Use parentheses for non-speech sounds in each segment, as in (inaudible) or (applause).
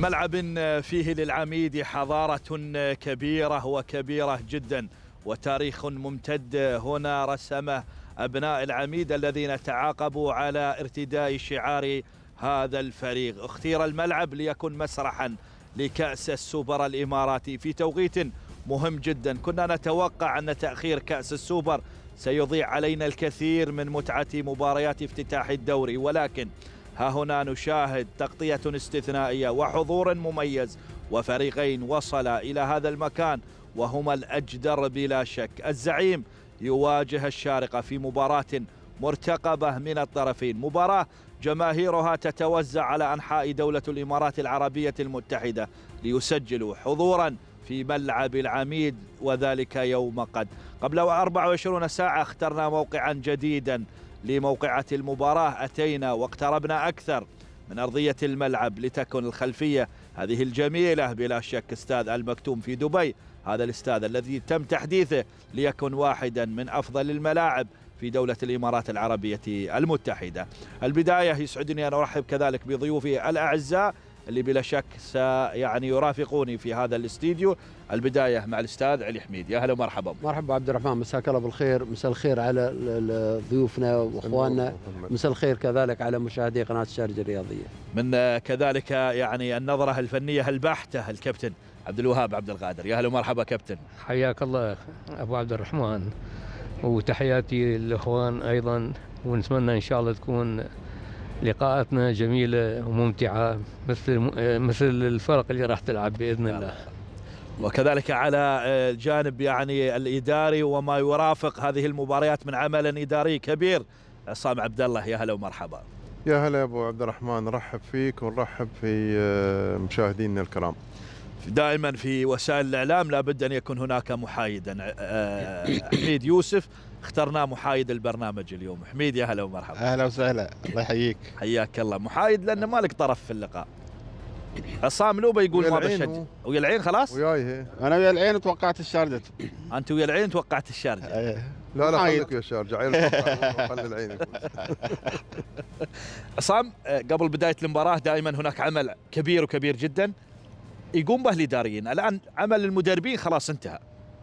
ملعب فيه للعميد حضارة كبيرة وكبيرة جدا وتاريخ ممتد هنا رسمه أبناء العميد الذين تعاقبوا على ارتداء شعار هذا الفريق اختير الملعب ليكن مسرحا لكأس السوبر الإماراتي في توقيت مهم جدا كنا نتوقع أن تأخير كأس السوبر سيضيع علينا الكثير من متعة مباريات افتتاح الدوري ولكن ها هنا نشاهد تغطية استثنائية وحضور مميز وفريقين وصلا إلى هذا المكان وهما الأجدر بلا شك الزعيم يواجه الشارقة في مباراة مرتقبة من الطرفين مباراة جماهيرها تتوزع على أنحاء دولة الإمارات العربية المتحدة ليسجلوا حضوراً في ملعب العميد وذلك يوم قد قبل 24 ساعة اخترنا موقعا جديدا لموقعة المباراة أتينا واقتربنا أكثر من أرضية الملعب لتكن الخلفية هذه الجميلة بلا شك استاذ المكتوم في دبي هذا الاستاذ الذي تم تحديثه ليكن واحدا من أفضل الملاعب في دولة الإمارات العربية المتحدة البداية يسعدني أن أرحب كذلك بضيوفي الأعزاء اللي بلا شك سيعني يرافقوني في هذا الاستديو البدايه مع الاستاذ علي حميد يا اهلا ومرحبا مرحبا عبد الرحمن مساك الله بالخير مساء الخير على ضيوفنا واخواننا مساء الخير كذلك على مشاهدي قناه الشارجه الرياضيه من كذلك يعني النظره الفنيه البحته الكابتن عبد الوهاب عبد القادر يا اهلا ومرحبا كابتن حياك الله ابو عبد الرحمن وتحياتي للاخوان ايضا ونتمنى ان شاء الله تكون لقاءاتنا جميلة وممتعة مثل مثل الفرق اللي راح تلعب بإذن نعم. الله وكذلك على الجانب آه، يعني الإداري وما يرافق هذه المباريات من عمل إداري كبير عصام عبد الله يا هلا ومرحبا يا هلا ابو عبد الرحمن نرحب فيك ونرحب في آه، مشاهدينا الكرام دائما في وسائل الاعلام لابد ان يكون هناك محايدا آه، حميد يوسف اخترنا محايد البرنامج اليوم حميد يا هلا ومرحبا اهلا وسهلا الله يحييك حياك الله محايد لانه نعم. مالك طرف في اللقاء عصام لو يقول ما بشد ويا العين خلاص وياي انا ويا العين توقعت الشارجه انت ويا العين توقعت الشارجه لا لا خليك ويا الشارجه عين خلي العين عصام (laughs) آه، قبل بدايه المباراه دائما هناك عمل كبير وكبير جدا يقوم به الاداريين الان عمل المدربين خلاص انتهى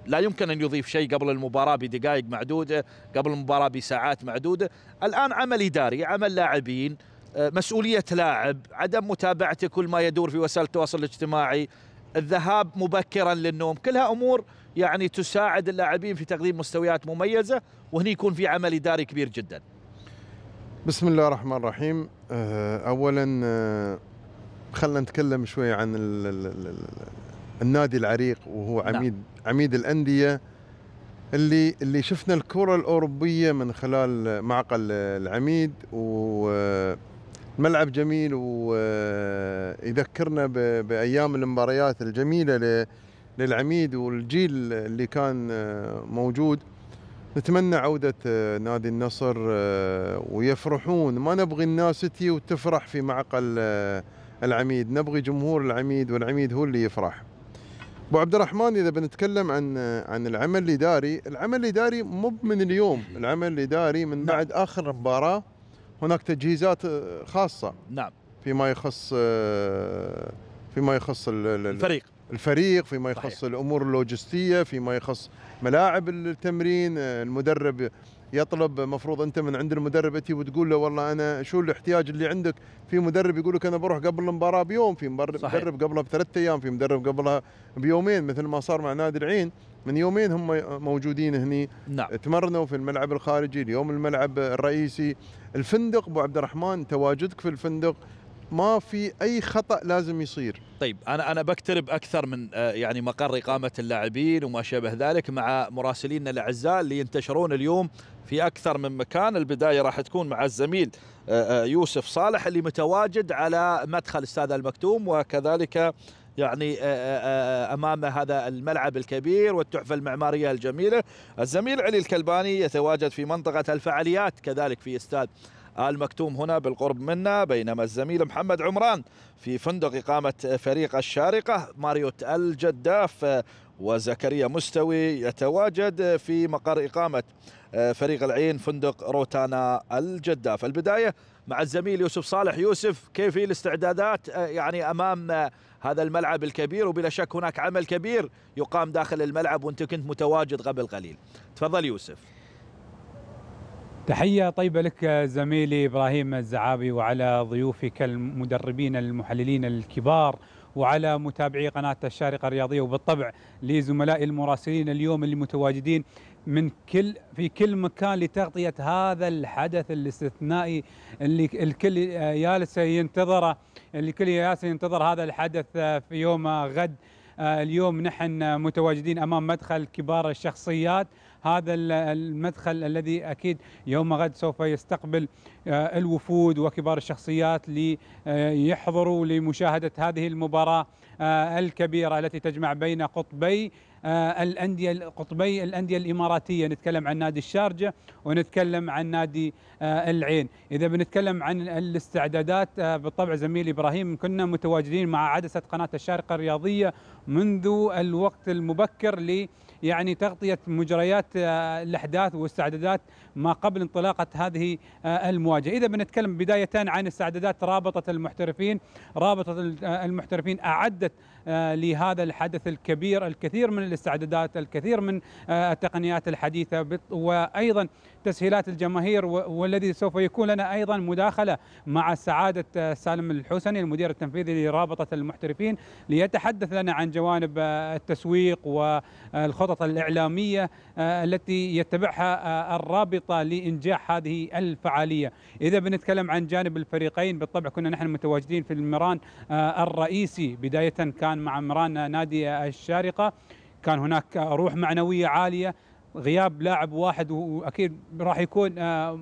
لا يمكن أن يضيف شيء قبل المباراة بدقائق معدودة قبل المباراة بساعات معدودة الآن عمل إداري عمل لاعبين آه، مسؤولية لاعب عدم متابعته كل ما يدور في وسائل التواصل الاجتماعي الذهاب مبكرا للنوم كلها أمور يعني تساعد اللاعبين في تقديم مستويات مميزة وهنا يكون في عمل إداري كبير جدا بسم الله الرحمن الرحيم آه، أولا آه، خلنا نتكلم شوي عن النادي العريق وهو نعم. عميد نعم. عميد الانديه اللي اللي شفنا الكره الاوروبيه من خلال معقل العميد وملعب جميل ويذكرنا بايام المباريات الجميله للعميد والجيل اللي كان موجود نتمنى عودة نادي النصر ويفرحون ما نبغي الناس تي وتفرح في معقل العميد نبغي جمهور العميد والعميد هو اللي يفرح ابو عبد الرحمن اذا بنتكلم عن عن العمل الاداري، العمل الاداري مو من اليوم، العمل الاداري من نعم. بعد اخر مباراه هناك تجهيزات آه، خاصه نعم فيما يخص آه، فيما يخص الفريق الفريق فيما يخص صحيح. الامور اللوجستيه فيما يخص ملاعب التمرين آه، المدرب يطلب مفروض انت من عند المدرب تي وتقول له والله انا شو الاحتياج اللي عندك في مدرب يقول لك انا بروح قبل المباراه بيوم في مدرب, صحيح. قبلها بثلاث ايام في مدرب قبلها بيومين مثل ما صار مع نادي العين من يومين هم موجودين هني نعم. تمرنوا في الملعب الخارجي اليوم الملعب الرئيسي الفندق ابو عبد الرحمن تواجدك في الفندق ما في اي خطا لازم يصير طيب انا انا بقترب اكثر من آه، يعني مقر اقامه اللاعبين وما شابه ذلك مع مراسلينا الاعزاء اللي ينتشرون اليوم في اكثر من مكان البدايه راح تكون مع الزميل آه، آه، يوسف صالح اللي متواجد على مدخل استاد المكتوم وكذلك يعني امام هذا الملعب الكبير والتحفه المعماريه الجميله الزميل علي الكلباني يتواجد في منطقه الفعاليات كذلك في استاد المكتوم هنا بالقرب منا بينما الزميل محمد عمران في فندق إقامة فريق الشارقة ماريوت الجداف وزكريا مستوي يتواجد في مقر إقامة آه، فريق العين فندق روتانا الجداف البداية مع الزميل يوسف صالح يوسف كيف هي الاستعدادات آه، يعني أمام آه، هذا الملعب الكبير وبلا شك هناك عمل كبير يقام داخل الملعب وانت كنت متواجد قبل قليل تفضل يوسف تحية طيبة لك زميلي إبراهيم الزعابي وعلى ضيوفك المدربين المحللين الكبار وعلى متابعي قناة الشارقة الرياضية وبالطبع لزملائي المراسلين اليوم اللي متواجدين من كل في كل مكان لتغطية هذا الحدث الاستثنائي اللي الكل يالس ينتظره الكل يالس ينتظر هذا الحدث في يوم غد آه، اليوم نحن متواجدين أمام مدخل كبار الشخصيات هذا المدخل الذي أكيد يوم غد سوف يستقبل آه، الوفود وكبار الشخصيات ليحضروا لمشاهدة هذه المباراة آه، الكبيرة التي تجمع بين قطبي آه، الانديه قطبي الانديه الاماراتيه نتكلم عن نادي الشارجه ونتكلم عن نادي العين اذا بنتكلم عن الاستعدادات بالطبع زميلي ابراهيم كنا متواجدين مع عدسه قناه الشارقه الرياضيه منذ الوقت المبكر ل يعني تغطية مجريات آه، الأحداث واستعدادات ما قبل انطلاقة هذه آه، المواجهة إذا بنتكلم بداية عن استعدادات رابطة المحترفين رابطة آه، المحترفين أعدت لهذا الحدث الكبير الكثير من الاستعدادات الكثير من التقنيات الحديثة وأيضا تسهيلات الجماهير والذي سوف يكون لنا أيضا مداخلة مع سعادة آه، سالم الحسني المدير التنفيذي لرابطة المحترفين ليتحدث لنا عن جوانب آه، التسويق والخطط الإعلامية آه، التي يتبعها الرابطة لإنجاح هذه الفعالية إذا بنتكلم عن جانب الفريقين بالطبع كنا نحن متواجدين في المران الرئيسي بداية كان مع مران نادي الشارقة كان هناك روح معنوية عالية غياب لاعب واحد واكيد راح يكون آه،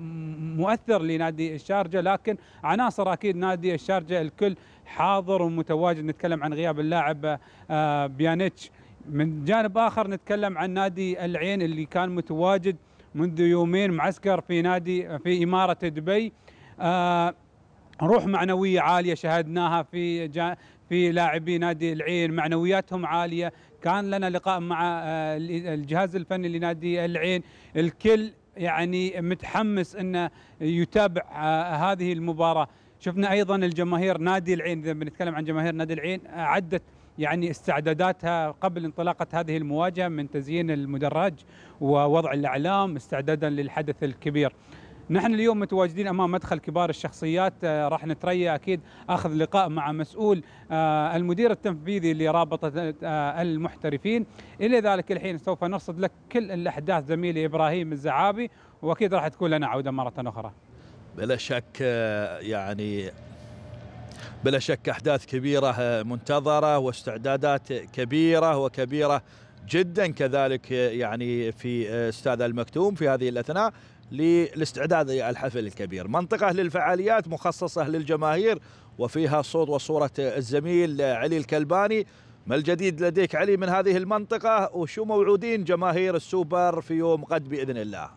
مؤثر لنادي الشارجه لكن عناصر اكيد نادي الشارجه الكل حاضر ومتواجد نتكلم عن غياب اللاعب آه، بيانيتش من جانب اخر نتكلم عن نادي العين اللي كان متواجد منذ يومين معسكر في نادي في اماره دبي آه، روح معنويه عاليه شاهدناها في في لاعبي نادي العين معنوياتهم عاليه كان لنا لقاء مع آه، الجهاز الفني لنادي العين الكل يعني متحمس انه يتابع آه، هذه المباراه شفنا ايضا الجماهير نادي العين اذا بنتكلم عن جماهير نادي العين آه، عدت يعني استعداداتها قبل انطلاقه هذه المواجهه من تزيين المدرج ووضع الاعلام استعدادا للحدث الكبير نحن اليوم متواجدين امام مدخل كبار الشخصيات آه، راح نتريى اكيد اخذ لقاء مع مسؤول آه، المدير التنفيذي لرابطه آه، المحترفين الى ذلك الحين سوف نرصد لك كل الاحداث زميلي ابراهيم الزعابي واكيد راح تكون لنا عوده مره اخرى بلا شك يعني بلا شك احداث كبيره منتظره واستعدادات كبيره وكبيره جدا كذلك يعني في استاذ المكتوم في هذه الاثناء للاستعداد للحفل الكبير منطقة للفعاليات مخصصة للجماهير وفيها صوت وصورة الزميل علي الكلباني ما الجديد لديك علي من هذه المنطقة وشو موعودين جماهير السوبر في يوم قد بإذن الله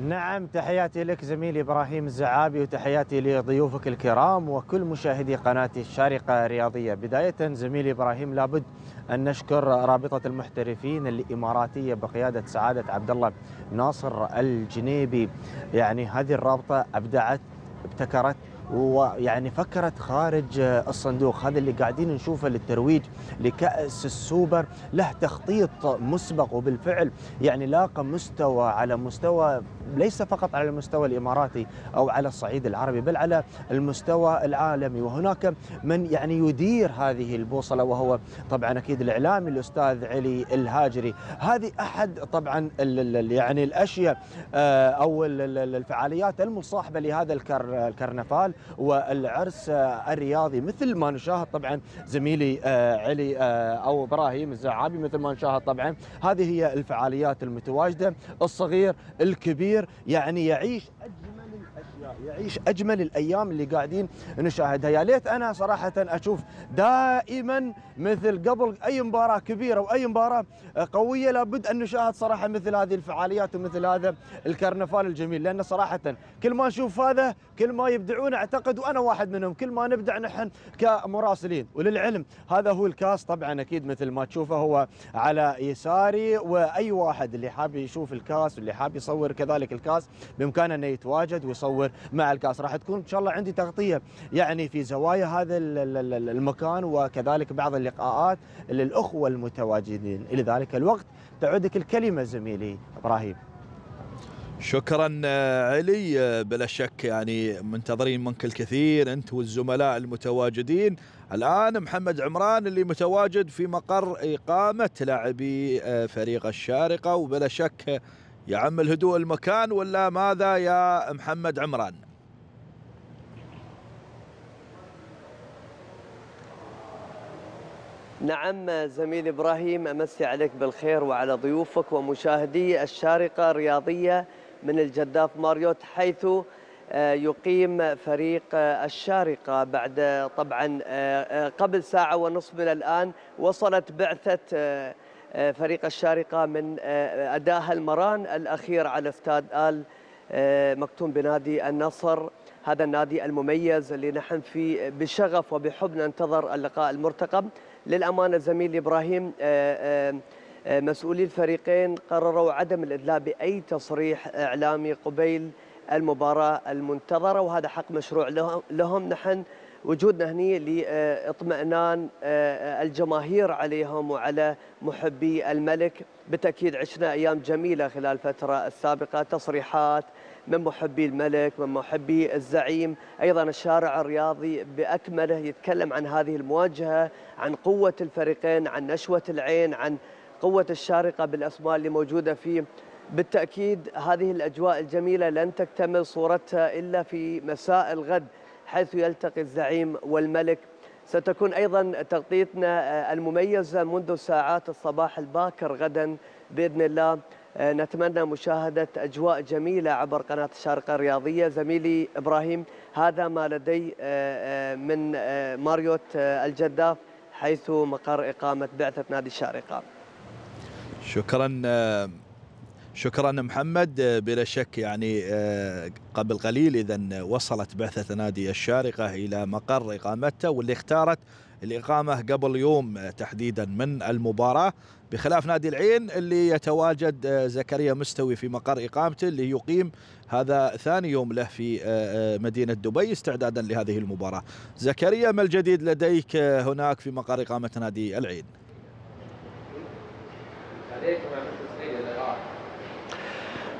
نعم تحياتي لك زميلي ابراهيم الزعابي وتحياتي لضيوفك الكرام وكل مشاهدي قناه الشارقه الرياضيه، بدايه زميلي ابراهيم لابد ان نشكر رابطه المحترفين الاماراتيه بقياده سعاده عبد الله ناصر الجنيبي، يعني هذه الرابطه ابدعت ابتكرت ويعني فكرت خارج الصندوق هذا اللي قاعدين نشوفه للترويج لكأس السوبر له تخطيط مسبق وبالفعل يعني لاقى مستوى على مستوى ليس فقط على المستوى الاماراتي او على الصعيد العربي بل على المستوى العالمي وهناك من يعني يدير هذه البوصله وهو طبعا اكيد الاعلامي الاستاذ علي الهاجري هذه احد طبعا يعني الاشياء آه، او الفعاليات المصاحبه لهذا الكرنفال والعرس آه، الرياضي مثل ما نشاهد طبعا زميلي آه، علي او ابراهيم الزعابي مثل ما نشاهد طبعا هذه هي الفعاليات المتواجده الصغير الكبير كبير يعني يعيش أجمل يعيش اجمل الايام اللي قاعدين نشاهدها يا ليت انا صراحه اشوف دائما مثل قبل اي مباراه كبيره واي مباراه قويه لابد ان نشاهد صراحه مثل هذه الفعاليات ومثل هذا الكرنفال الجميل لان صراحه كل ما نشوف هذا كل ما يبدعون اعتقد وانا واحد منهم كل ما نبدع نحن كمراسلين وللعلم هذا هو الكاس طبعا اكيد مثل ما تشوفه هو على يساري واي واحد اللي حاب يشوف الكاس واللي حاب يصور كذلك الكاس بامكانه انه يتواجد ويصور مع الكاس راح تكون ان شاء الله عندي تغطيه يعني في زوايا هذا المكان وكذلك بعض اللقاءات للاخوه المتواجدين الى ذلك الوقت تعودك الكلمه زميلي ابراهيم شكرا آه، علي آه، بلا شك يعني منتظرين منك الكثير انت والزملاء المتواجدين الان محمد عمران اللي متواجد في مقر اقامه لاعبي آه، فريق الشارقه وبلا شك يا عم الهدوء المكان ولا ماذا يا محمد عمران نعم زميل إبراهيم أمسي عليك بالخير وعلى ضيوفك ومشاهدي الشارقة الرياضية من الجداف ماريوت حيث آه، يقيم فريق آه، الشارقة بعد طبعا آه، قبل ساعة ونصف من الآن وصلت بعثة آه، فريق الشارقة من آه، أداها المران الأخير على استاد آل آه، مكتوم بنادي النصر هذا النادي المميز اللي نحن فيه بشغف وبحب ننتظر اللقاء المرتقب للأمانة زميلي إبراهيم مسؤولي الفريقين قرروا عدم الإدلاء بأي تصريح إعلامي قبيل المباراة المنتظرة وهذا حق مشروع لهم نحن وجودنا هني لاطمئنان آه، الجماهير عليهم وعلى محبي الملك بالتاكيد عشنا ايام جميله خلال الفتره السابقه تصريحات من محبي الملك من محبي الزعيم ايضا الشارع الرياضي باكمله يتكلم عن هذه المواجهه عن قوه الفريقين عن نشوه العين عن قوه الشارقه بالاسماء اللي موجوده فيه بالتأكيد هذه الأجواء الجميلة لن تكتمل صورتها إلا في مساء الغد حيث يلتقي الزعيم والملك ستكون أيضا تغطيتنا آه، المميزة منذ ساعات الصباح الباكر غدا بإذن الله آه، نتمنى مشاهدة أجواء جميلة عبر قناة الشارقة الرياضية زميلي إبراهيم هذا ما لدي آه، من ماريوت الجداف حيث مقر إقامة بعثة نادي الشارقة شكرا شكرا محمد آه، بلا شك يعني آه، قبل قليل اذا وصلت بعثه نادي الشارقه الى مقر اقامته واللي اختارت الاقامه قبل يوم آه، تحديدا من المباراه بخلاف نادي العين اللي يتواجد زكريا مستوي في مقر اقامته اللي يقيم هذا ثاني يوم له في مدينه دبي استعدادا لهذه المباراه. زكريا ما الجديد لديك هناك في مقر اقامه نادي العين؟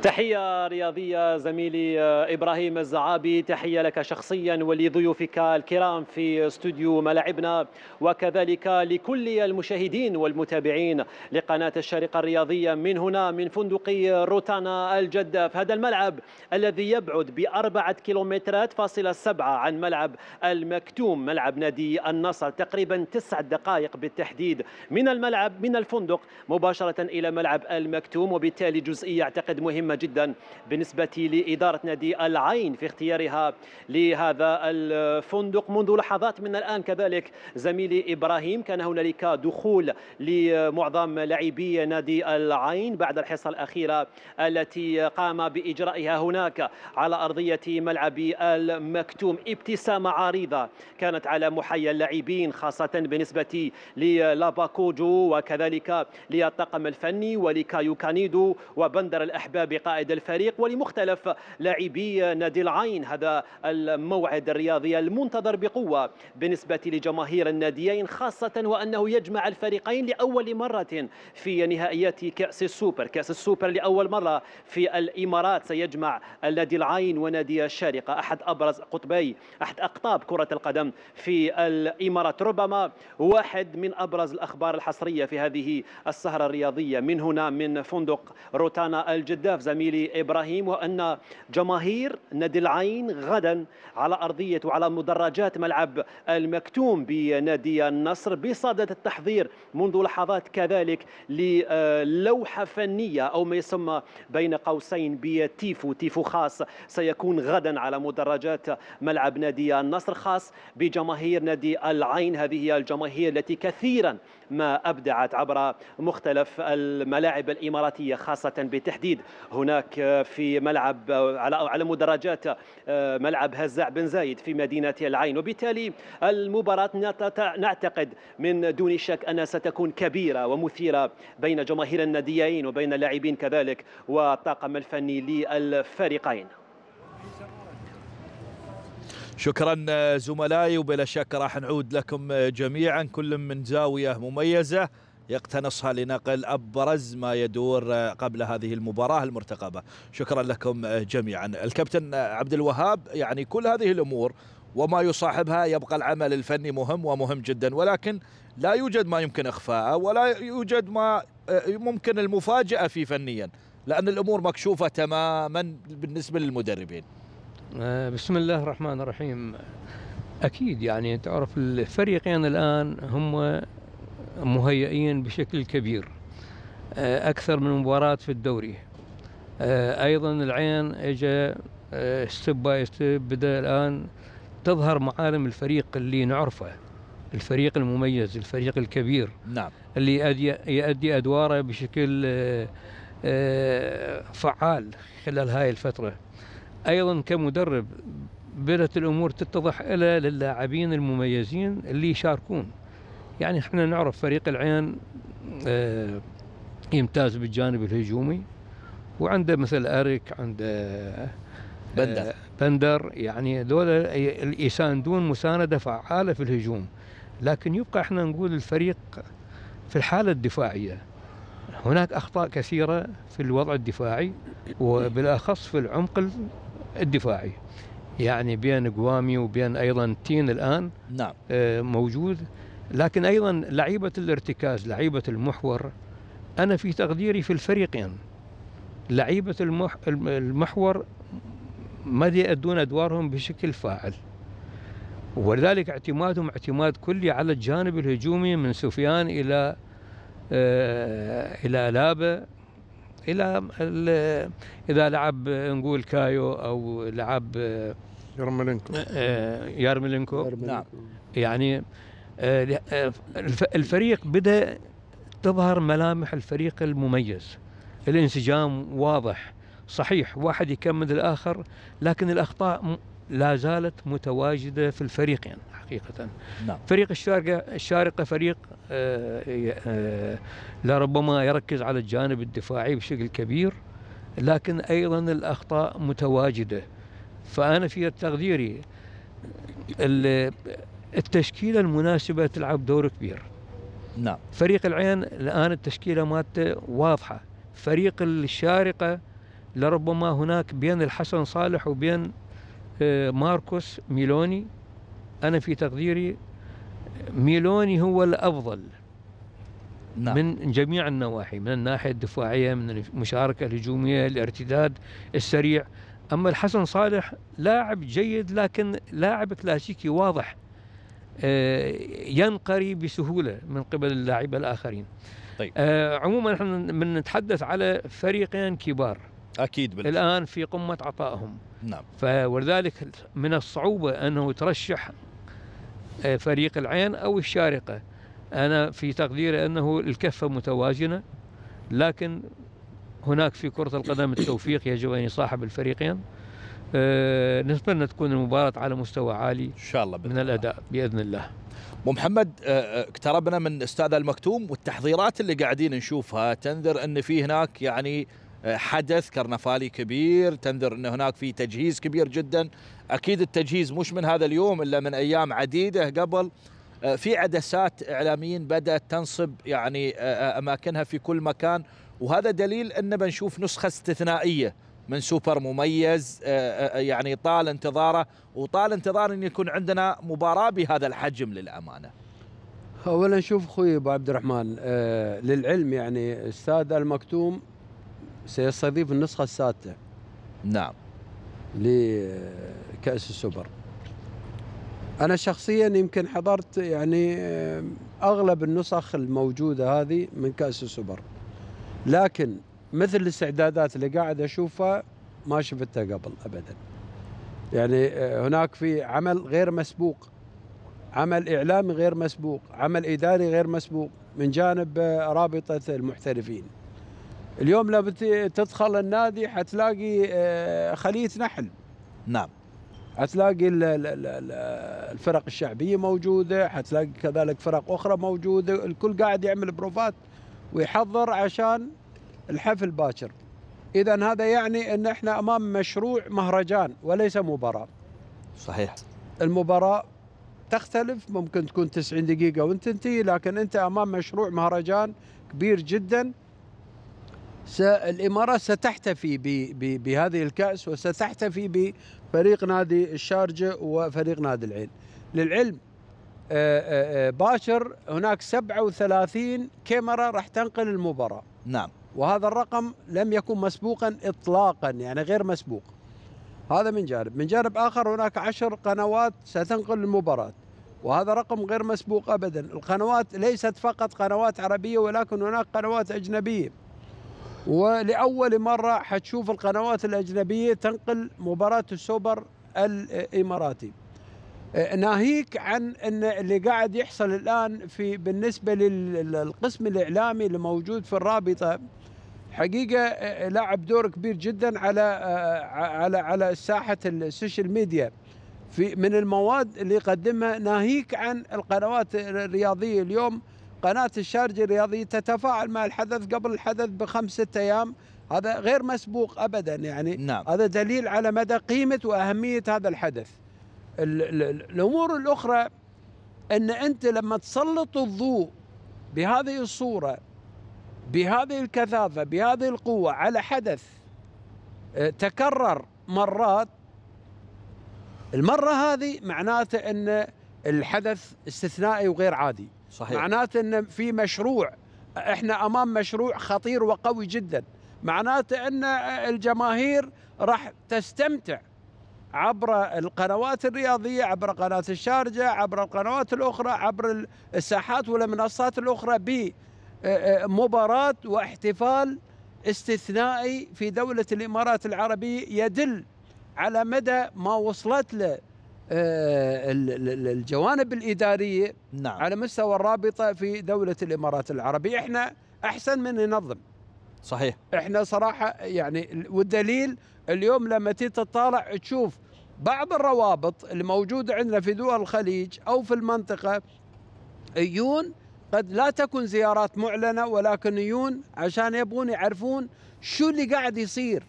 تحية رياضية زميلي آه، إبراهيم الزعابي تحية لك شخصيا ولضيوفك الكرام في استوديو ملاعبنا وكذلك لكل المشاهدين والمتابعين لقناة الشارقة الرياضية من هنا من فندق روتانا الجدة في هذا الملعب الذي يبعد بأربعة كيلومترات فاصلة سبعة عن ملعب المكتوم ملعب نادي النصر تقريبا تسع دقائق بالتحديد من الملعب من الفندق مباشرة إلى ملعب المكتوم وبالتالي جزئية أعتقد مهمة مهمة جدا بالنسبة لإدارة نادي العين في اختيارها لهذا الفندق منذ لحظات من الآن كذلك زميلي إبراهيم كان هنالك دخول لمعظم لاعبي نادي العين بعد الحصة الأخيرة التي قام بإجرائها هناك على أرضية ملعب المكتوم ابتسامة عريضة كانت على محيا اللاعبين خاصة بالنسبة للاباكوجو وكذلك للطاقم الفني ولكايو كانيدو وبندر الأحباب لقائد الفريق ولمختلف لاعبي نادي العين هذا الموعد الرياضي المنتظر بقوة بالنسبة لجماهير الناديين خاصة وأنه يجمع الفريقين لأول مرة في نهائيات كأس السوبر كأس السوبر لأول مرة في الإمارات سيجمع نادي العين ونادي الشارقة أحد أبرز قطبي أحد أقطاب كرة القدم في الإمارات ربما واحد من أبرز الأخبار الحصرية في هذه السهرة الرياضية من هنا من فندق روتانا الجداف زميلي إبراهيم وأن جماهير نادي العين غدا على أرضية وعلى مدرجات ملعب المكتوم بنادي النصر بصدد التحضير منذ لحظات كذلك للوحة فنية أو ما يسمى بين قوسين بتيفو تيفو خاص سيكون غدا على مدرجات ملعب نادي النصر خاص بجماهير نادي العين هذه هي الجماهير التي كثيرا ما أبدعت عبر مختلف الملاعب الإماراتية خاصة بالتحديد هناك في ملعب على على مدرجات آه، ملعب هزاع بن زايد في مدينة العين وبالتالي المباراة نعتقد من دون شك أنها ستكون كبيرة ومثيرة بين جماهير الناديين وبين اللاعبين كذلك والطاقم الفني للفريقين شكرا آه، زملائي وبلا شك راح نعود لكم آه، جميعا كل من زاوية مميزة يقتنصها لنقل أبرز ما يدور آه، قبل هذه المباراة المرتقبة شكرا لكم جميعا الكابتن عبد الوهاب يعني كل هذه الأمور وما يصاحبها يبقى العمل الفني مهم ومهم جدا ولكن لا يوجد ما يمكن إخفاءه ولا يوجد ما ممكن المفاجأة فيه فنيا لأن الأمور مكشوفة تماما بالنسبة للمدربين آه، بسم الله الرحمن الرحيم أكيد يعني تعرف الفريقين الآن هم مهيئين بشكل كبير آه، أكثر من مباراة في الدوري آه، أيضا العين إجا ستيب باي ستيب بدأ الآن تظهر معالم الفريق اللي نعرفه الفريق المميز الفريق الكبير نعم اللي يؤدي أدواره بشكل فعال خلال هاي الفترة أيضا كمدرب بدأت الأمور تتضح إلى للاعبين المميزين اللي يشاركون يعني احنا نعرف فريق العين آه يمتاز بالجانب الهجومي وعنده مثل أريك عنده آه بندر بندر يعني هذول يساندون مساندة فعالة في الهجوم لكن يبقى احنا نقول الفريق في الحالة الدفاعية هناك أخطاء كثيرة في الوضع الدفاعي وبالأخص في العمق الدفاعي يعني بين قوامي وبين ايضا تين الان نعم آه، موجود لكن ايضا لعيبه الارتكاز لعيبه المحور انا في تقديري في الفريقين لعيبه المح المحور ما يؤدون ادوارهم بشكل فاعل ولذلك اعتمادهم اعتماد كلي على الجانب الهجومي من سفيان الى آه، الى لابه الى اذا لعب نقول كايو او لعب يرملينكو آه، آه، يرملينكو نعم يعني آه، الفريق بدا تظهر ملامح الفريق المميز الانسجام واضح صحيح واحد يكمل الاخر لكن الاخطاء لا زالت متواجدة في الفريقين حقيقة نعم. فريق الشارقة, الشارقة فريق آه، آه، لربما يركز على الجانب الدفاعي بشكل كبير لكن أيضا الأخطاء متواجدة فأنا في تقديري التشكيلة المناسبة تلعب دور كبير نعم فريق العين الآن التشكيلة مالته واضحة فريق الشارقة لربما هناك بين الحسن صالح وبين آه، ماركوس ميلوني أنا في تقديري ميلوني هو الأفضل نعم. من جميع النواحي من الناحية الدفاعية من المشاركة الهجومية الارتداد السريع أما الحسن صالح لاعب جيد لكن لاعب كلاسيكي واضح آه، ينقري بسهولة من قبل اللاعبين الآخرين طيب. آه، عموما نحن بنتحدث على فريقين كبار أكيد بالفعل. الآن في قمة عطائهم نعم فولذلك من الصعوبة أنه يترشح آه، فريق العين أو الشارقة أنا في تقديري أنه الكفة متوازنة لكن هناك في كرة القدم التوفيق يجب أن يصاحب الفريقين آه، نتمنى تكون المباراة على مستوى عالي إن شاء الله من الأداء بإذن الله محمد آه، اقتربنا من استاذ المكتوم والتحضيرات اللي قاعدين نشوفها تنذر ان في هناك يعني حدث كرنفالي كبير تنذر ان هناك في تجهيز كبير جدا اكيد التجهيز مش من هذا اليوم الا من ايام عديده قبل آه، في عدسات اعلاميين بدات تنصب يعني آه، آه، اماكنها في كل مكان وهذا دليل ان بنشوف نسخه استثنائيه من سوبر مميز يعني طال انتظاره وطال انتظار ان يكون عندنا مباراه بهذا الحجم للامانه اولا شوف اخوي ابو عبد الرحمن للعلم يعني استاذ المكتوم سيستضيف النسخة السادسة نعم لكأس السوبر أنا شخصيا يمكن حضرت يعني آه، أغلب النسخ الموجودة هذه من كأس السوبر لكن مثل الاستعدادات اللي قاعد أشوفها ما شفتها قبل أبدا يعني آه، هناك في عمل غير مسبوق عمل إعلامي غير مسبوق عمل إداري غير مسبوق من جانب آه، رابطة المحترفين اليوم لما تدخل النادي حتلاقي آه، خليه نحل نعم حتلاقي الفرق الشعبيه موجوده حتلاقي كذلك فرق اخرى موجوده الكل قاعد يعمل بروفات ويحضر عشان الحفل باكر اذا هذا يعني ان احنا امام مشروع مهرجان وليس مباراه صحيح المباراه تختلف ممكن تكون 90 دقيقه تنتهي لكن انت امام مشروع مهرجان كبير جدا الإمارات ستحتفي بهذه الكأس وستحتفي بفريق نادي الشارجة وفريق نادي العين للعلم آه، آه، آه، باشر هناك 37 كاميرا راح تنقل المباراة نعم وهذا الرقم لم يكن مسبوقا إطلاقا يعني غير مسبوق هذا من جانب من جانب آخر هناك عشر قنوات ستنقل المباراة وهذا رقم غير مسبوق أبدا القنوات ليست فقط قنوات عربية ولكن هناك قنوات أجنبية ولاول مره حتشوف القنوات الاجنبيه تنقل مباراه السوبر الاماراتي آه، ناهيك عن ان اللي قاعد يحصل الان في بالنسبه للقسم الاعلامي اللي موجود في الرابطه حقيقه آه، لعب دور كبير جدا على آه، على على ساحه السوشيال ميديا في من المواد اللي يقدمها ناهيك عن القنوات الرياضيه اليوم قناة الشارج الرياضي تتفاعل مع الحدث قبل الحدث بخمسة أيام هذا غير مسبوق أبدا يعني نعم. هذا دليل على مدى قيمة وأهمية هذا الحدث الـ الـ الـ الأمور الأخرى أن أنت لما تسلط الضوء بهذه الصورة بهذه الكثافة بهذه القوة على حدث آه، تكرر مرات المرة هذه معناته أن الحدث استثنائي وغير عادي صحيح معناته ان في مشروع احنا امام مشروع خطير وقوي جدا معناته ان الجماهير راح تستمتع عبر القنوات الرياضية عبر قناة الشارجة عبر القنوات الأخرى عبر الساحات والمنصات الأخرى بمباراة آه، آه، واحتفال استثنائي في دولة الإمارات العربية يدل على مدى ما وصلت له آه، الجوانب الاداريه نعم. على مستوى الرابطه في دوله الامارات العربيه احنا احسن من ننظم صحيح احنا صراحه يعني والدليل اليوم لما تطالع تشوف بعض الروابط الموجوده عندنا في دول الخليج او في المنطقه يون قد لا تكن زيارات معلنه ولكن يون عشان يبغون يعرفون شو اللي قاعد يصير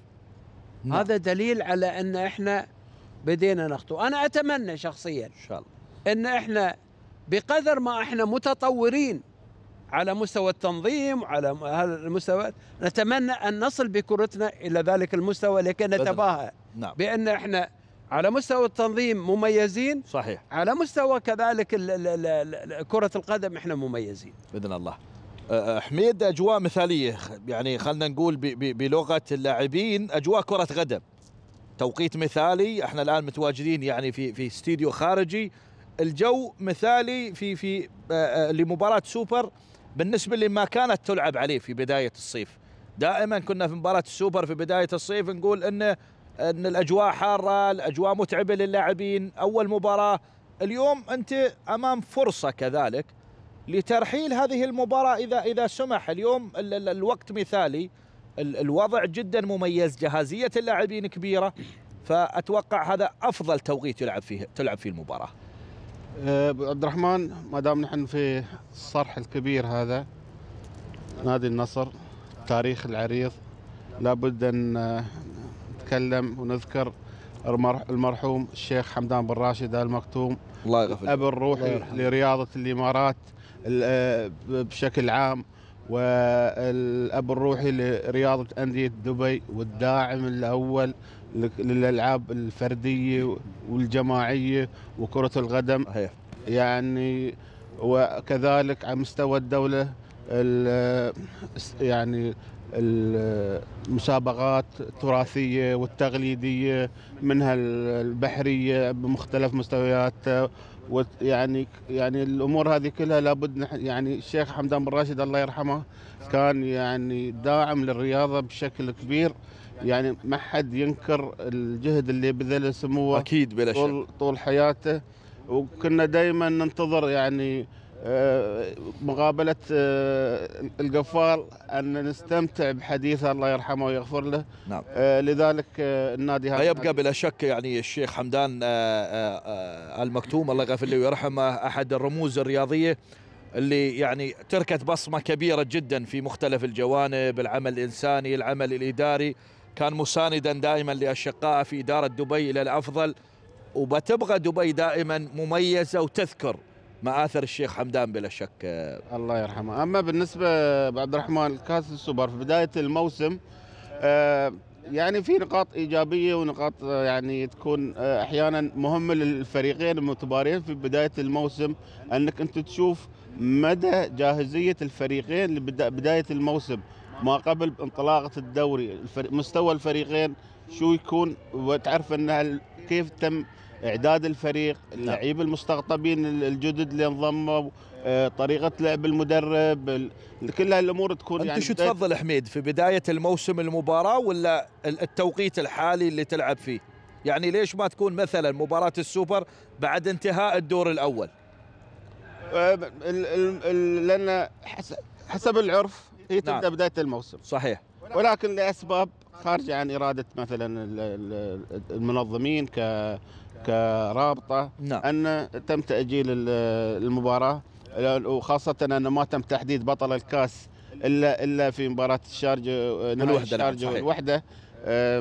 نعم. هذا دليل على ان احنا بدينا نخطو أنا أتمنى شخصيا إن شاء الله أن إحنا بقدر ما إحنا متطورين على مستوى التنظيم على هذا المستوى نتمنى أن نصل بكرتنا إلى ذلك المستوى لكي نتباهى نعم. بأن إحنا على مستوى التنظيم مميزين صحيح على مستوى كذلك الـ الـ الـ كرة القدم احنا مميزين بإذن الله حميد أجواء مثالية يعني خلنا نقول بلغة اللاعبين أجواء كرة قدم توقيت مثالي احنا الان متواجدين يعني في في استديو خارجي الجو مثالي في في آه، آه، لمباراه سوبر بالنسبه لما كانت تلعب عليه في بدايه الصيف دائما كنا في مباراه السوبر في بدايه الصيف نقول ان ان الاجواء حاره الاجواء متعبه للاعبين اول مباراه اليوم انت امام فرصه كذلك لترحيل هذه المباراه اذا اذا سمح اليوم الوقت مثالي الوضع جدا مميز جاهزيه اللاعبين كبيره فاتوقع هذا افضل توقيت يلعب فيه تلعب فيه المباراه أه، ابو عبد الرحمن ما دام نحن في الصرح الكبير هذا نادي النصر تاريخ العريض لابد ان أه، نتكلم ونذكر المرحوم الشيخ حمدان بن راشد ال مكتوم الله يغفر ابو الروحي لرياضه الامارات أه، بشكل عام والاب الروحي لرياضه انديه دبي والداعم الاول للالعاب الفرديه والجماعيه وكره القدم يعني وكذلك على مستوى الدوله يعني المسابقات التراثيه والتقليديه منها البحريه بمختلف مستوياتها ويعني يعني الامور هذه كلها لابد يعني الشيخ حمدان بن راشد الله يرحمه كان يعني داعم للرياضه بشكل كبير يعني ما حد ينكر الجهد اللي بذله سموه اكيد بلا شك طول, طول حياته وكنا دائما ننتظر يعني آه، مقابلة آه، القفال أن نستمتع بحديثه الله يرحمه ويغفر له نعم. آه، لذلك النادي هذا يبقى بلا شك يعني الشيخ حمدان المكتوم الله يغفر له ويرحمه أحد الرموز الرياضية اللي يعني تركت بصمة كبيرة جدا في مختلف الجوانب العمل الإنساني العمل الإداري كان مساندا دائما لأشقائه في إدارة دبي إلى الأفضل وبتبغى دبي دائما مميزة وتذكر اثر الشيخ حمدان بلا شك الله يرحمه أما بالنسبة عبد الرحمن كاس السوبر في بداية الموسم آه، يعني في نقاط إيجابية ونقاط آه، يعني تكون آه، أحيانا مهمة للفريقين المتبارين في بداية الموسم أنك أنت تشوف مدى جاهزية الفريقين لبداية الموسم ما قبل انطلاقة الدوري مستوى الفريقين شو يكون وتعرف أن كيف تم اعداد الفريق نعم. اللعيب المستقطبين الجدد اللي انضموا آه، طريقه لعب المدرب كل هالامور تكون انت يعني شو تفضل حميد في بدايه الموسم المباراه ولا التوقيت الحالي اللي تلعب فيه يعني ليش ما تكون مثلا مباراه السوبر بعد انتهاء الدور الاول آه، لان حسب العرف هي تبدا نعم. بدايه الموسم صحيح ولكن لاسباب خارجه عن اراده مثلا المنظمين ك كرابطه نعم. ان تم تاجيل المباراه وخاصه انه ما تم تحديد بطل الكاس الا الا في مباراه الشارجه الوحده نعم، الشارج نعم الوحده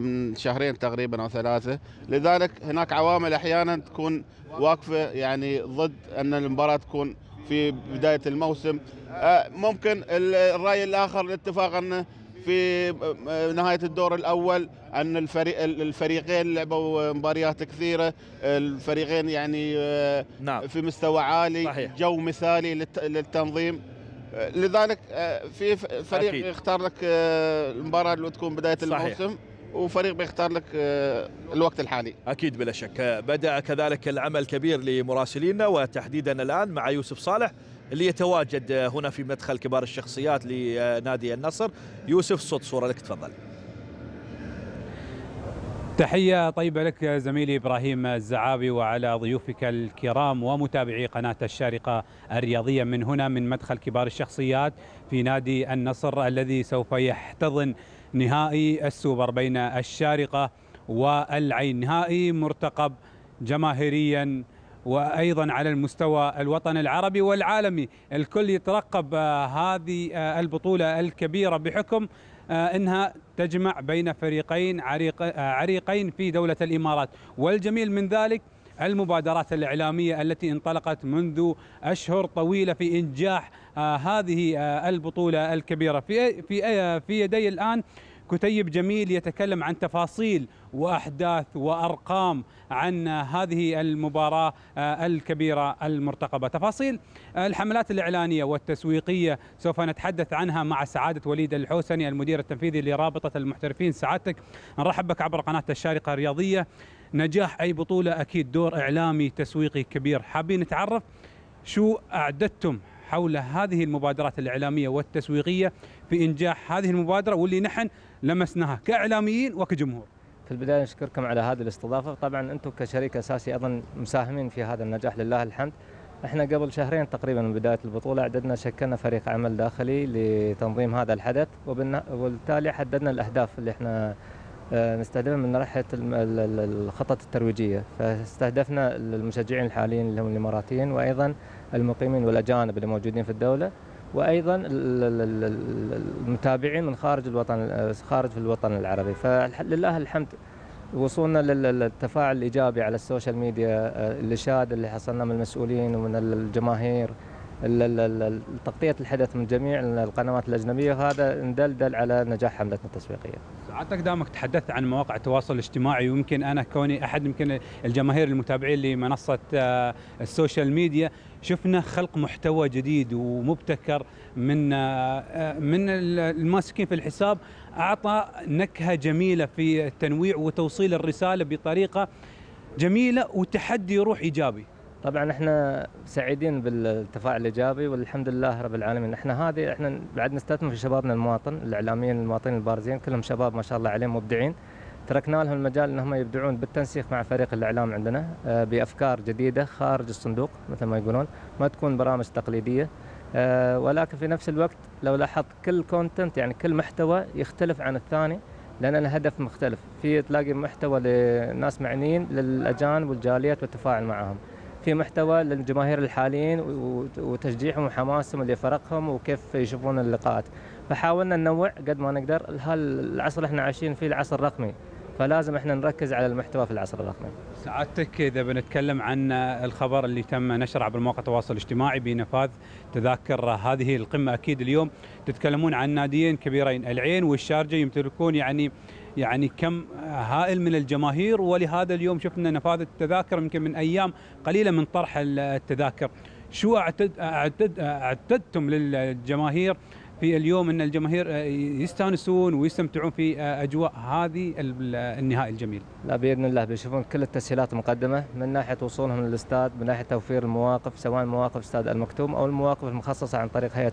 من شهرين تقريبا او ثلاثه لذلك هناك عوامل احيانا تكون واقفه يعني ضد ان المباراه تكون في بدايه الموسم آه، ممكن الراي الاخر الاتفاق انه في آه، نهاية الدور الأول أن الفريق الفريقين لعبوا مباريات كثيرة الفريقين يعني آه، نعم. في مستوى عالي صحيح. جو مثالي للتنظيم آه، لذلك في فريق أكيد. يختار لك المباراة اللي تكون بداية صحيح. الموسم وفريق بيختار لك الوقت الحالي أكيد بلا شك بدأ كذلك العمل كبير لمراسلينا وتحديدا الآن مع يوسف صالح اللي يتواجد هنا في مدخل كبار الشخصيات لنادي النصر يوسف صوت صورة لك تفضل تحية طيبة لك زميلي إبراهيم الزعابي وعلى ضيوفك الكرام ومتابعي قناة الشارقة الرياضية من هنا من مدخل كبار الشخصيات في نادي النصر الذي سوف يحتضن نهائي السوبر بين الشارقة والعين نهائي مرتقب جماهيريا وايضا على المستوى الوطن العربي والعالمي، الكل يترقب آه، هذه آه، البطوله الكبيره بحكم آه، انها تجمع بين فريقين عريقين في دوله الامارات، والجميل من ذلك المبادرات الإعلامية التي انطلقت منذ أشهر طويلة في إنجاح هذه البطولة الكبيرة في في في يدي الآن كتيب جميل يتكلم عن تفاصيل واحداث وارقام عن هذه المباراه آه، الكبيره المرتقبه، تفاصيل آه، الحملات الاعلانيه والتسويقيه سوف نتحدث عنها مع سعاده وليد الحوسني المدير التنفيذي لرابطه المحترفين، سعادتك نرحب بك عبر قناه الشارقه الرياضيه، نجاح اي بطوله اكيد دور اعلامي تسويقي كبير، حابين نتعرف شو اعددتم حول هذه المبادرات الإعلامية والتسويقية في إنجاح هذه المبادرة واللي نحن لمسناها كإعلاميين وكجمهور في البدايه نشكركم على هذه الاستضافه طبعا انتم كشريك اساسي ايضا مساهمين في هذا النجاح لله الحمد احنا قبل شهرين تقريبا من بدايه البطوله عددنا شكلنا فريق عمل داخلي لتنظيم هذا الحدث وبالتالي حددنا الاهداف اللي احنا آه، نستهدفها من ناحيه الخطط الترويجيه فاستهدفنا المشجعين الحاليين اللي هم الاماراتيين وايضا المقيمين والاجانب اللي موجودين في الدوله وايضا المتابعين من خارج الوطن خارج في الوطن العربي فلله الحمد وصولنا للتفاعل الايجابي على السوشيال ميديا آه، الاشاد اللي حصلنا من المسؤولين ومن الجماهير تغطيه الحدث من جميع القنوات الاجنبيه هذا دلدل على نجاح حملتنا التسويقيه. سعادتك دامك تحدثت عن مواقع التواصل الاجتماعي ويمكن انا كوني احد يمكن الجماهير المتابعين لمنصه آه، السوشيال ميديا شفنا خلق محتوى جديد ومبتكر من آه، من الماسكين في الحساب اعطى نكهه جميله في التنويع وتوصيل الرساله بطريقه جميله وتحدي روح ايجابي. طبعا احنا سعيدين بالتفاعل الايجابي والحمد لله رب العالمين، احنا هذه احنا بعد نستثمر في شبابنا المواطن، الاعلاميين المواطنين البارزين كلهم شباب ما شاء الله عليهم مبدعين. تركنا لهم المجال انهم يبدعون بالتنسيق مع فريق الاعلام عندنا آه، بافكار جديده خارج الصندوق مثل ما يقولون ما تكون برامج تقليديه آه، ولكن في نفس الوقت لو لاحظت كل كونتنت يعني كل محتوى يختلف عن الثاني لان الهدف مختلف في تلاقي محتوى لناس معنيين للاجانب والجاليات والتفاعل معهم في محتوى للجماهير الحاليين وتشجيعهم وحماسهم اللي فرقهم وكيف يشوفون اللقاءات فحاولنا ننوع قد ما نقدر هالعصر اللي احنا عايشين فيه العصر الرقمي فلازم احنا نركز على المحتوى في العصر الرقمي. سعادتك اذا بنتكلم عن الخبر اللي تم نشره عبر مواقع التواصل الاجتماعي بنفاذ تذاكر هذه القمه اكيد اليوم تتكلمون عن ناديين كبيرين العين والشارجه يمتلكون يعني يعني كم هائل من الجماهير ولهذا اليوم شفنا نفاذ التذاكر يمكن من ايام قليله من طرح التذاكر. شو اعتد اعتد اعتدتم للجماهير في اليوم ان الجماهير آه، يستانسون ويستمتعون في آه، اجواء هذه النهائي الجميل. لا باذن الله بيشوفون كل التسهيلات مقدمه من ناحيه وصولهم للاستاد، من ناحيه توفير المواقف سواء مواقف استاد المكتوم او المواقف المخصصه عن طريق هيئه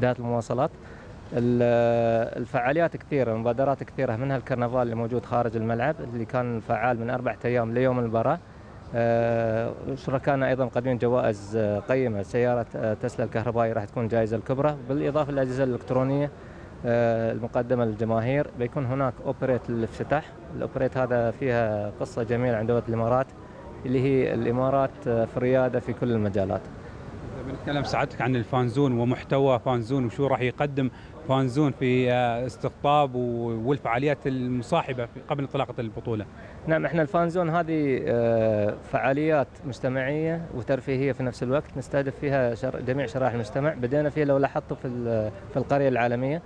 دائره المواصلات. الفعاليات كثيره، مبادرات كثيره منها الكرنفال اللي موجود خارج الملعب اللي كان فعال من اربعة ايام ليوم المباراه. آه، شركائنا ايضا مقدمين جوائز آه، قيمه سياره آه، تسلا الكهربائيه راح تكون الجائزه الكبرى بالاضافه للاجهزه الالكترونيه المقدمه للجماهير بيكون هناك اوبريت للافتتاح الاوبريت هذا فيها قصه جميله عند دوله الامارات اللي هي الامارات في الرياده في كل المجالات بنتكلم سعادتك عن الفانزون ومحتوى فانزون وشو راح يقدم فانزون في آه، استقطاب والفعاليات المصاحبه قبل انطلاقه البطوله. نعم احنا الفانزون هذه آه، فعاليات مجتمعيه وترفيهيه في نفس الوقت نستهدف فيها جميع شرائح المجتمع، بدينا فيها لو لاحظتوا في في القريه العالميه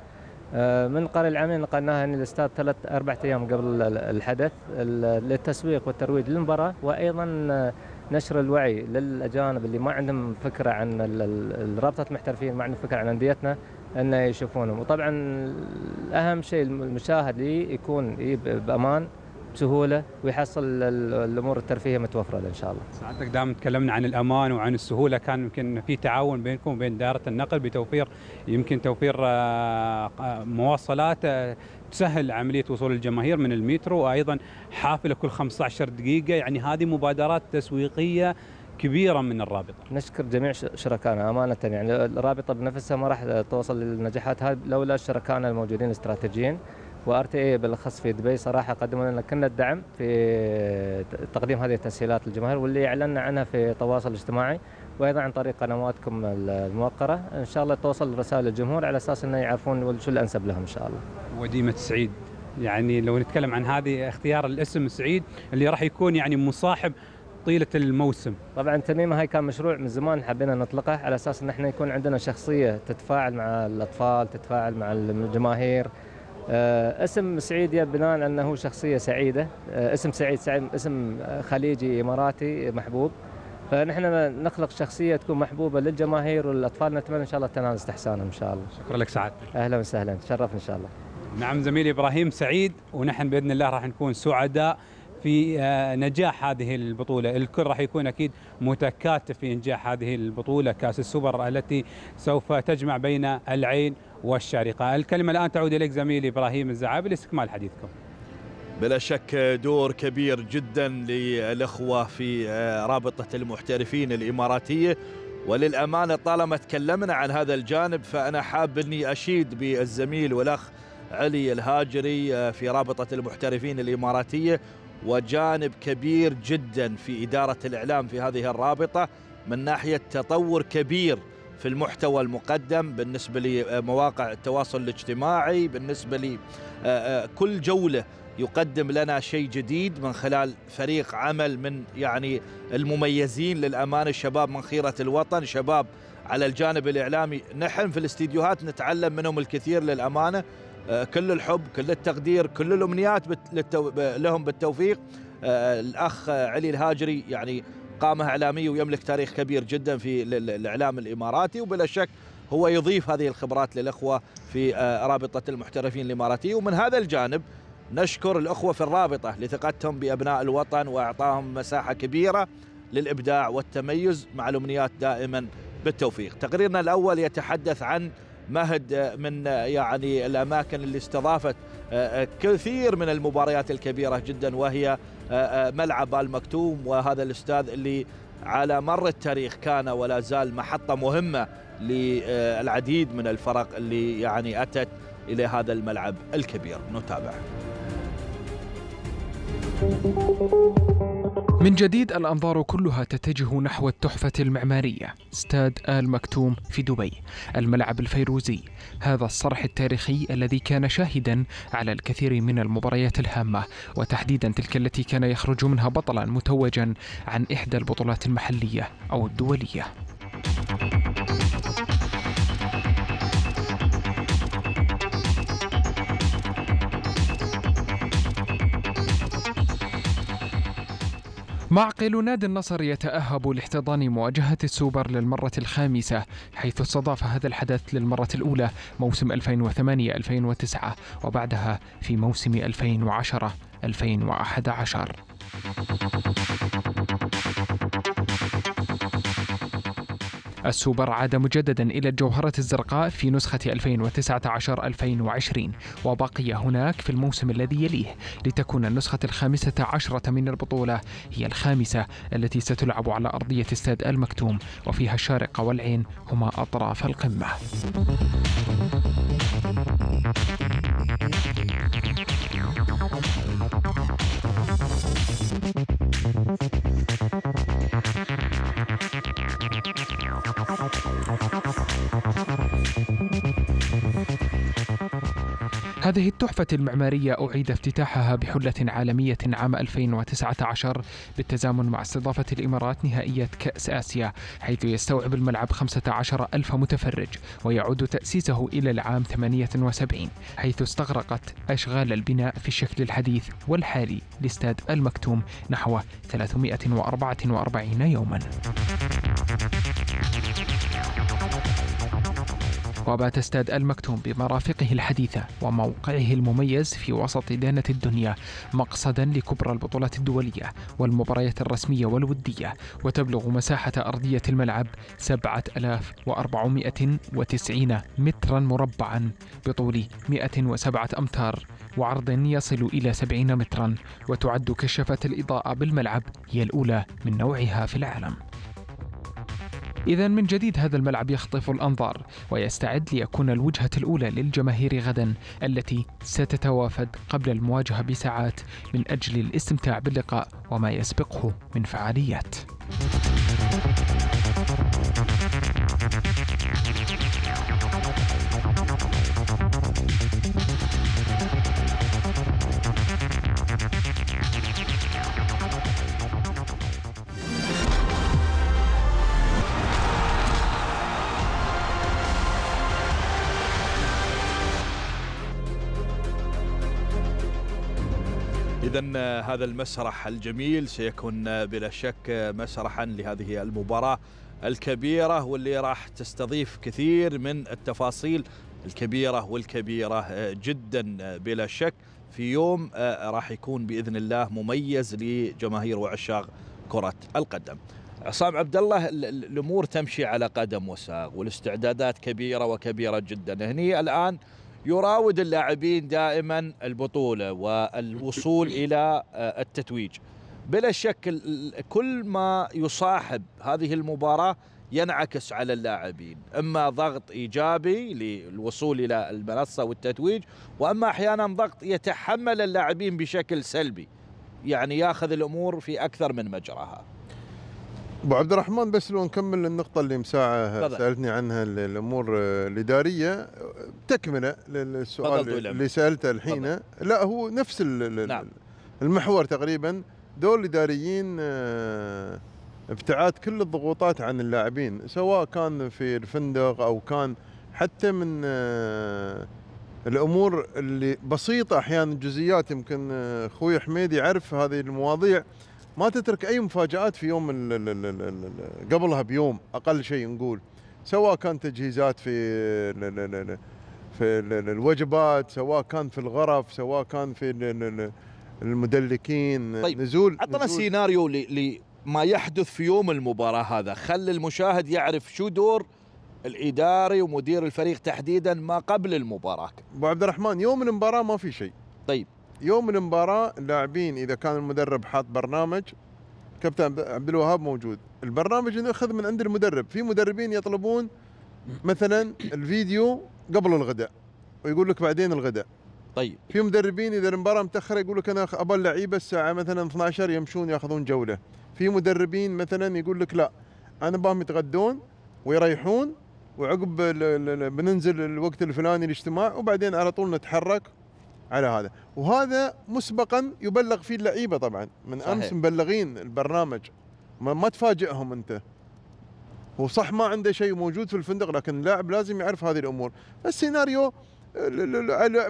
آه، من القرية العامية نقلناها الاستاد يعني ثلاث أربعة أيام قبل الحدث للتسويق والترويج للمباراة وأيضا نشر الوعي للأجانب اللي ما عندهم فكرة عن رابطة المحترفين ما عندهم فكرة عن أنديتنا انه يشوفونهم وطبعا اهم شيء المشاهد يكون بامان بسهوله ويحصل الامور الترفيهيه متوفره ان شاء الله. سعادتك دام تكلمنا عن الامان وعن السهوله كان يمكن في تعاون بينكم وبين دائره النقل بتوفير يمكن توفير آه، مواصلات آه، تسهل عمليه وصول الجماهير من المترو وايضا حافله كل 15 دقيقه يعني هذه مبادرات تسويقيه كبيره من الرابطه. نشكر جميع شركائنا امانه يعني الرابطه بنفسها ما راح توصل للنجاحات هذه لولا شركائنا الموجودين الاستراتيجيين وار تي اي بالاخص في دبي صراحه قدموا لنا كل الدعم في تقديم هذه التسهيلات للجماهير واللي اعلنا عنها في التواصل الاجتماعي وايضا عن طريق قنواتكم الموقره ان شاء الله توصل رسائل للجمهور على اساس انه يعرفون شو الانسب لهم ان شاء الله. وديمه سعيد يعني لو نتكلم عن هذه اختيار الاسم سعيد اللي راح يكون يعني مصاحب طيله الموسم؟ طبعا تميمه هاي كان مشروع من زمان حبينا نطلقه على اساس ان احنا يكون عندنا شخصيه تتفاعل مع الاطفال، تتفاعل مع الجماهير. آه، اسم سعيد بناء انه شخصيه سعيده، آه، اسم سعيد سعيد اسم خليجي اماراتي محبوب. فنحن نخلق شخصيه تكون محبوبه للجماهير والأطفال نتمنى ان شاء الله تنال استحسانهم ان شاء الله. شكرا لك سعد اهلا وسهلا تشرفنا ان شاء الله. نعم زميلي ابراهيم سعيد ونحن باذن الله راح نكون سعداء في آه، نجاح هذه البطولة الكل راح يكون أكيد متكاتف في إنجاح هذه البطولة كأس السوبر التي سوف تجمع بين العين والشارقة الكلمة الآن تعود إليك زميلي إبراهيم الزعابي لاستكمال حديثكم بلا شك دور كبير جدا للأخوة في آه، رابطة المحترفين الإماراتية وللأمانة طالما تكلمنا عن هذا الجانب فأنا حاب أني أشيد بالزميل والأخ علي الهاجري آه، في رابطة المحترفين الإماراتية وجانب كبير جدا في إدارة الإعلام في هذه الرابطة من ناحية تطور كبير في المحتوى المقدم بالنسبة لمواقع التواصل الاجتماعي بالنسبة لكل آه، آه، جولة يقدم لنا شيء جديد من خلال فريق عمل من يعني المميزين للأمانة الشباب من خيرة الوطن شباب على الجانب الإعلامي نحن في الاستديوهات نتعلم منهم الكثير للأمانة آه، كل الحب كل التقدير كل الامنيات لهم بالتوفيق آه، الاخ علي الهاجري يعني قامه اعلاميه ويملك تاريخ كبير جدا في الاعلام الاماراتي وبلا شك هو يضيف هذه الخبرات للاخوه في آه، رابطه المحترفين الاماراتي ومن هذا الجانب نشكر الاخوه في الرابطه لثقتهم بابناء الوطن واعطاهم مساحه كبيره للابداع والتميز مع الامنيات دائما بالتوفيق. تقريرنا الاول يتحدث عن مهد من يعني الأماكن اللي استضافت آه، آه، كثير من المباريات الكبيرة جدا وهي آه، ملعب المكتوم وهذا الأستاذ اللي على مر التاريخ كان ولا زال محطة مهمة للعديد من الفرق اللي يعني أتت إلى هذا الملعب الكبير نتابع من جديد الأنظار كلها تتجه نحو التحفة المعمارية استاد آل مكتوم في دبي الملعب الفيروزي هذا الصرح التاريخي الذي كان شاهدا على الكثير من المباريات الهامة وتحديدا تلك التي كان يخرج منها بطلا متوجا عن إحدى البطولات المحلية أو الدولية معقل نادي النصر يتأهب لاحتضان مواجهة السوبر للمرة الخامسة حيث استضاف هذا الحدث للمرة الأولى موسم 2008-2009 وبعدها في موسم 2010-2011 السوبر عاد مجددا إلى الجوهرة الزرقاء في نسخة 2019-2020 وبقي هناك في الموسم الذي يليه لتكون النسخة الخامسة عشرة من البطولة هي الخامسة التي ستلعب على أرضية استاد المكتوم وفيها الشارقة والعين هما أطراف القمة هذه التحفة المعمارية أعيد افتتاحها بحلة عالمية عام 2019 بالتزامن مع استضافة الإمارات نهائية كأس آسيا حيث يستوعب الملعب 15 ألف متفرج ويعود تأسيسه إلى العام 78 حيث استغرقت أشغال البناء في الشكل الحديث والحالي لاستاد المكتوم نحو 344 يوماً وبات استاد المكتوم بمرافقه الحديثة وموقعه المميز في وسط دانة الدنيا مقصدا لكبرى البطولات الدولية والمباريات الرسمية والودية وتبلغ مساحة أرضية الملعب 7490 مترا مربعا بطول 107 أمتار وعرض يصل إلى 70 مترا وتعد كشافة الإضاءة بالملعب هي الأولى من نوعها في العالم إذا من جديد هذا الملعب يخطف الأنظار ويستعد ليكون الوجهة الأولى للجماهير غدا التي ستتوافد قبل المواجهة بساعات من أجل الاستمتاع باللقاء وما يسبقه من فعاليات. اذا آه، هذا المسرح الجميل سيكون آه، بلا شك آه، مسرحا لهذه المباراه الكبيره واللي راح تستضيف كثير من التفاصيل الكبيره والكبيره جدا بلا شك في يوم راح يكون باذن الله مميز لجماهير وعشاق كره القدم. عصام عبد الله الامور تمشي على قدم وساق والاستعدادات كبيره وكبيره جدا هني الان يراود اللاعبين دائما البطوله والوصول (laughs) الى آه، التتويج بلا شك كل ما يصاحب هذه المباراه ينعكس على اللاعبين اما ضغط ايجابي للوصول الى المنصه والتتويج واما احيانا ضغط يتحمل اللاعبين بشكل سلبي يعني ياخذ الامور في اكثر من مجراها ابو عبد الرحمن بس لو نكمل النقطه اللي مساعه سالتني عنها الامور آه، الاداريه تكمله للسؤال اللي سالته الحين لا هو نفس نعم. المحور تقريبا دول الاداريين آه، ابتعاد كل الضغوطات عن اللاعبين سواء كان في الفندق او كان حتى من آه، الامور اللي بسيطه احيانا الجزئيات يمكن اخوي حميد يعرف هذه المواضيع ما تترك اي مفاجات في يوم قبلها بيوم اقل شيء نقول سواء كان تجهيزات في في الوجبات سواء كان في الغرف سواء كان في المدلكين طيب نزول عطنا سيناريو لما يحدث في يوم المباراه هذا خل المشاهد يعرف شو دور الاداري ومدير الفريق تحديدا ما قبل المباراه ابو عبد الرحمن يوم المباراه ما في شيء طيب يوم المباراه اللاعبين اذا كان المدرب حاط برنامج كابتن عبد الوهاب موجود البرنامج ناخذ من عند المدرب في مدربين يطلبون مثلا الفيديو قبل الغداء ويقول لك بعدين الغداء طيب في مدربين اذا المباراه متاخره يقول لك انا ابى اللعيبه الساعه مثلا 12 يمشون ياخذون جوله في مدربين مثلا يقول لك لا انا باهم يتغدون ويريحون وعقب بننزل الوقت الفلاني الاجتماع وبعدين على طول نتحرك على هذا وهذا مسبقا يبلغ فيه اللعيبه طبعا من صحيح. امس مبلغين البرنامج ما, ما تفاجئهم انت هو صح ما عنده شيء موجود في الفندق لكن اللاعب لازم يعرف هذه الامور فالسيناريو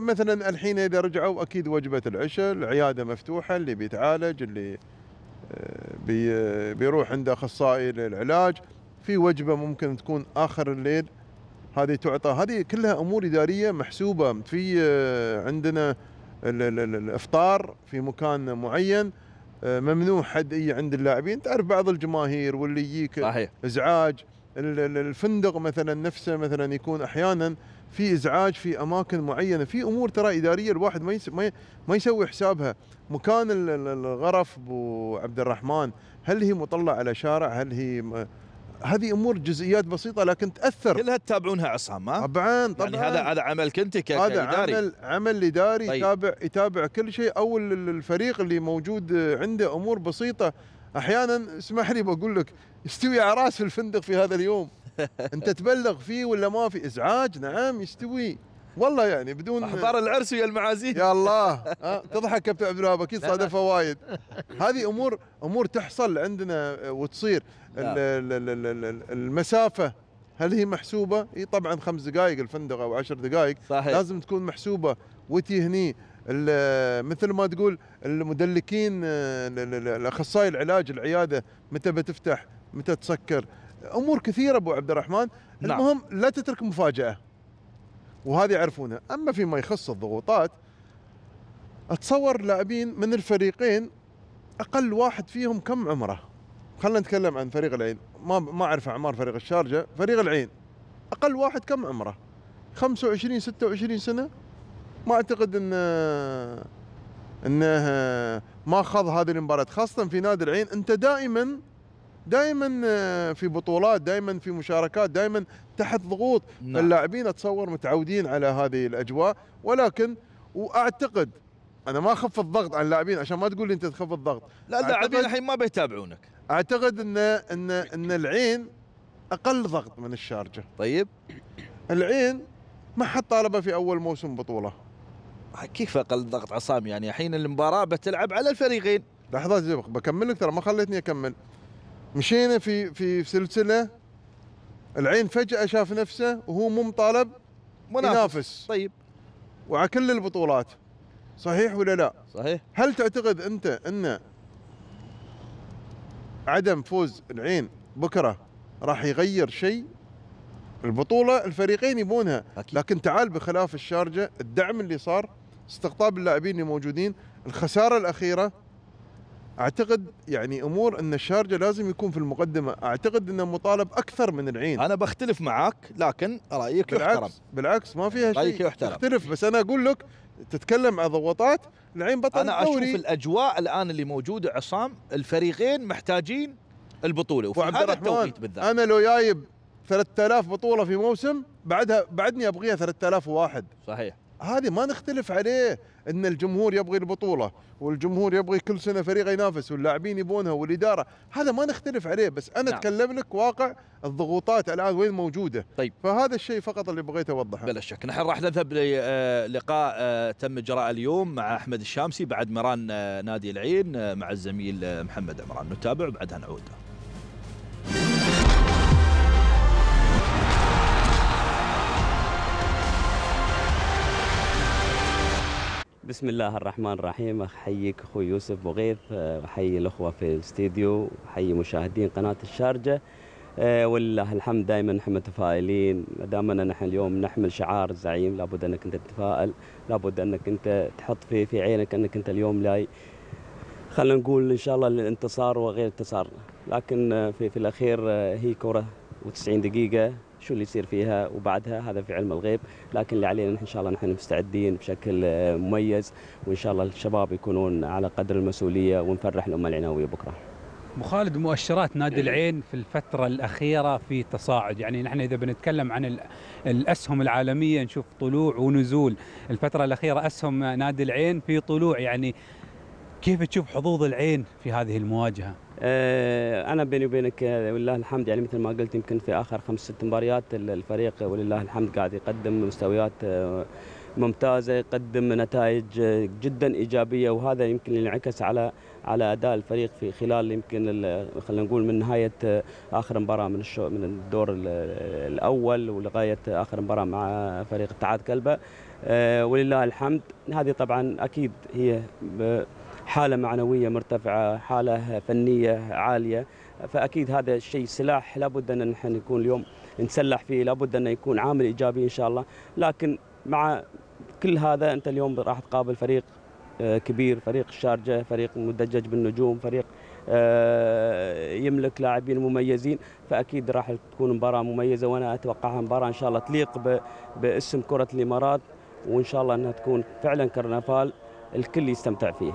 مثلا الحين اذا رجعوا اكيد وجبه العشاء العياده مفتوحه اللي بيتعالج اللي آه، بيروح عند اخصائي للعلاج في وجبه ممكن تكون اخر الليل هذه تعطى هذه كلها امور اداريه محسوبه في آه، عندنا الافطار في مكان معين آه، ممنوع حد اي عند اللاعبين تعرف بعض الجماهير واللي يجيك صحيح. ازعاج الفندق مثلا نفسه مثلا يكون احيانا في ازعاج في اماكن معينه في امور ترى اداريه الواحد ما ما يسوي حسابها مكان الغرف ابو عبد الرحمن هل هي مطلع على شارع هل هي هذه امور جزئيات بسيطه لكن تاثر كلها تتابعونها عصام ها؟ طبعا طبعا يعني هذا هذا عملك انت كاداري هذا عمل عمل اداري طيب. يتابع يتابع كل شيء او الفريق اللي موجود عنده امور بسيطه احيانا اسمح لي بقول لك يستوي اعراس في الفندق في هذا اليوم (laughs) انت تبلغ فيه ولا ما في ازعاج نعم يستوي والله يعني بدون احضار العرس ويا المعازيم يا الله (laughs) أه؟ تضحك كابتن عبد الوهاب اكيد صادفه وايد هذه امور امور تحصل عندنا آه، وتصير نعم. المسافه هل هي محسوبه؟ اي طبعا خمس دقائق الفندق او عشر دقائق صحيح. لازم تكون محسوبه وتي هني آه، مثل ما تقول المدلكين آه، الاخصائي العلاج العياده متى بتفتح متى تسكر امور كثيره ابو عبد الرحمن نعم. المهم لا تترك مفاجاه وهذه يعرفونها أما فيما يخص الضغوطات أتصور لاعبين من الفريقين أقل واحد فيهم كم عمره خلينا نتكلم عن فريق العين ما ما أعرف أعمار فريق الشارجة فريق العين أقل واحد كم عمره 25 26 سنة ما أعتقد أن انه ما خاض هذه المباراه خاصه في نادي العين انت دائما دائما آه، في بطولات دائما في مشاركات دائما تحت ضغوط نعم. اللاعبين اتصور متعودين على هذه الاجواء ولكن واعتقد انا ما اخف الضغط عن اللاعبين عشان ما تقول لي انت تخف الضغط لا اللاعبين الحين ما بيتابعونك اعتقد ان ان ان العين اقل ضغط من الشارجه طيب العين ما حد طالبه في اول موسم بطوله آه، كيف اقل ضغط عصام يعني الحين المباراه بتلعب على الفريقين لحظه بكمل لك ترى ما خليتني اكمل مشينا في في سلسله العين فجاه شاف نفسه وهو مو مطالب ينافس طيب وعلى كل البطولات صحيح ولا لا؟ صحيح هل تعتقد انت ان عدم فوز العين بكره راح يغير شيء؟ البطوله الفريقين يبونها أكيد. لكن تعال بخلاف الشارجه الدعم اللي صار استقطاب اللاعبين اللي موجودين الخساره الاخيره اعتقد يعني امور ان الشارجه لازم يكون في المقدمه اعتقد انه مطالب اكثر من العين انا بختلف معاك لكن رايك بالعكس يحترم بالعكس ما فيها شيء رايك يحترم اختلف بس انا اقول لك تتكلم عن ضغوطات العين بطل انا الدوري. اشوف الاجواء الان اللي موجوده عصام الفريقين محتاجين البطوله وفي هذا التوقيت بالذات انا لو جايب 3000 بطوله في موسم بعدها بعدني ابغيها 3001 صحيح هذه ما نختلف عليه ان الجمهور يبغي البطوله والجمهور يبغي كل سنه فريق ينافس واللاعبين يبونها والاداره هذا ما نختلف عليه بس انا نعم. اتكلم لك واقع الضغوطات الان وين موجوده طيب فهذا الشيء فقط اللي بغيت اوضحه بلا شك نحن راح نذهب للقاء آه، آه، تم اجراء اليوم مع احمد الشامسي بعد مران آه، نادي العين مع الزميل محمد عمران نتابع وبعدها نعود بسم الله الرحمن الرحيم احييك اخوي يوسف بغيث احيي الاخوه في الاستديو احيي مشاهدين قناه الشارجه آه، ولله الحمد دائما نحن متفائلين ما دامنا نحن اليوم نحمل شعار الزعيم لابد انك انت تتفائل لابد انك انت تحط في في عينك انك انت اليوم لاي خلينا نقول ان شاء الله للانتصار وغير الانتصار لكن آه، في في الاخير آه، هي كره و90 دقيقه شو اللي يصير فيها وبعدها هذا في علم الغيب لكن اللي علينا إن شاء الله نحن مستعدين بشكل آه، مميز وإن شاء الله الشباب يكونون على قدر المسؤولية ونفرح الأمة العناوية بكرة ابو خالد مؤشرات نادي إيه. العين في الفترة الأخيرة في تصاعد يعني نحن إذا بنتكلم عن الأسهم العالمية نشوف طلوع ونزول الفترة الأخيرة أسهم نادي العين في طلوع يعني كيف تشوف حظوظ العين في هذه المواجهة آه، انا بيني وبينك آه، ولله الحمد يعني مثل ما قلت يمكن في اخر خمس ست مباريات الفريق ولله الحمد قاعد يقدم مستويات آه، ممتازه يقدم نتائج جدا ايجابيه وهذا يمكن ينعكس على على اداء الفريق في خلال يمكن خلينا نقول من نهايه اخر مباراه من الشو من الدور الاول ولغايه اخر مباراه مع فريق اتحاد كلبه ولله الحمد هذه طبعا اكيد هي حاله معنويه مرتفعه، حاله فنيه عاليه، فاكيد هذا الشيء سلاح لابد ان نحن نكون اليوم نسلح فيه، لابد انه يكون عامل ايجابي ان شاء الله، لكن مع كل هذا انت اليوم راح تقابل فريق آه، كبير، فريق الشارجه، فريق مدجج بالنجوم، فريق آه، يملك لاعبين مميزين فاكيد راح تكون مباراه مميزه وانا اتوقعها مباراه ان شاء الله تليق باسم كره الامارات وان شاء الله انها تكون فعلا كرنفال الكل يستمتع فيه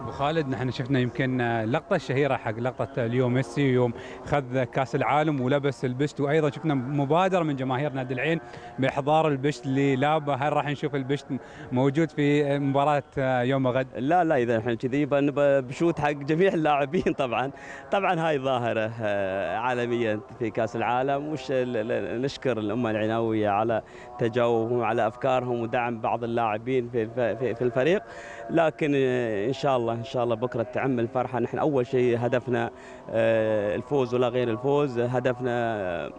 ابو خالد نحن شفنا يمكن اللقطه الشهيره حق لقطه اليوم ميسي ويوم خذ كاس العالم ولبس البشت وايضا شفنا مبادره من جماهير نادي العين باحضار البشت للابه هل راح نشوف البشت موجود في مباراه يوم غد؟ لا لا اذا احنا كذي بشوت حق جميع اللاعبين طبعا طبعا هاي ظاهره آه، عالميه في كاس العالم وش نشكر الامه العناويه على تجاوبهم على افكارهم ودعم بعض اللاعبين في الفريق لكن آه، ان شاء الله ان شاء الله بكره تعم الفرحه نحن اول شيء هدفنا آه، الفوز ولا غير الفوز هدفنا آه،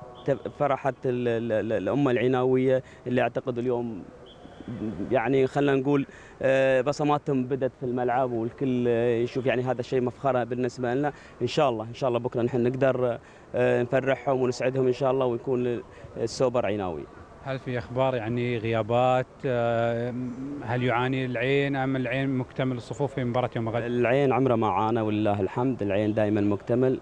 فرحه الامه العناويه اللي اعتقد اليوم يعني خلينا نقول بصماتهم بدت في الملعب والكل يشوف يعني هذا الشيء مفخره بالنسبه لنا ان شاء الله ان شاء الله بكره نحن نقدر نفرحهم ونسعدهم ان شاء الله ويكون السوبر عناوي هل في اخبار يعني غيابات آه، هل يعاني العين ام العين مكتمل الصفوف في مباراه يوم غد؟ العين عمره ما عانى ولله الحمد العين دائما مكتمل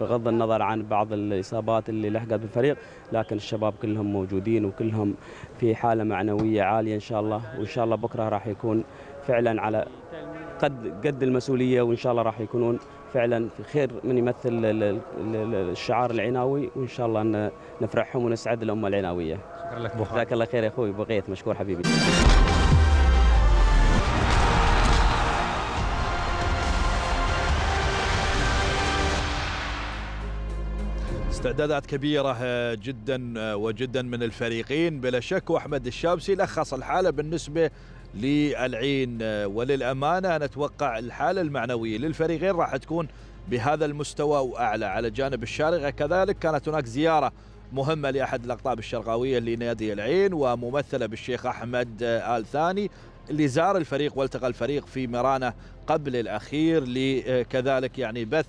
بغض النظر عن بعض الاصابات اللي لحقت بالفريق لكن الشباب كلهم موجودين وكلهم في حاله معنويه عاليه ان شاء الله وان شاء الله بكره راح يكون فعلا على قد قد المسؤوليه وان شاء الله راح يكونون فعلا في خير من يمثل الشعار العناوي وان شاء الله نفرحهم ونسعد الامه العناويه. شكرا لك ابو جزاك الله خير يا اخوي بغيت مشكور حبيبي. استعدادات كبيرة آه، جدا آه، وجدا من الفريقين بلا شك واحمد الشابسي لخص الحالة بالنسبة للعين وللأمانة أنا أتوقع الحالة المعنوية للفريقين راح تكون بهذا المستوى وأعلى على جانب الشارقة كذلك كانت هناك زيارة مهمة لأحد الأقطاب الشرقاوية لنادي العين وممثلة بالشيخ أحمد آل ثاني اللي زار الفريق والتقى الفريق في مرانة قبل الأخير لكذلك يعني بث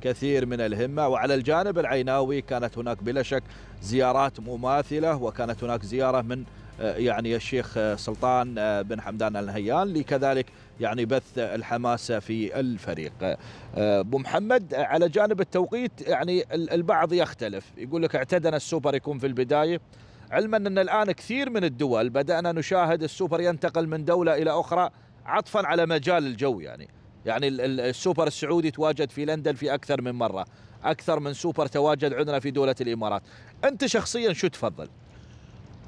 كثير من الهمة وعلى الجانب العيناوي كانت هناك بلا شك زيارات مماثلة وكانت هناك زيارة من آه، يعني الشيخ آه، سلطان آه، بن حمدان الهيان لكذلك يعني بث الحماسة في الفريق ابو محمد على جانب التوقيت يعني البعض يختلف يقول لك اعتدنا السوبر يكون في البدايه علما ان الان كثير من الدول بدانا نشاهد السوبر ينتقل من دوله الى اخرى عطفا على مجال الجو يعني يعني السوبر السعودي تواجد في لندن في اكثر من مره اكثر من سوبر تواجد عندنا في دوله الامارات انت شخصيا شو تفضل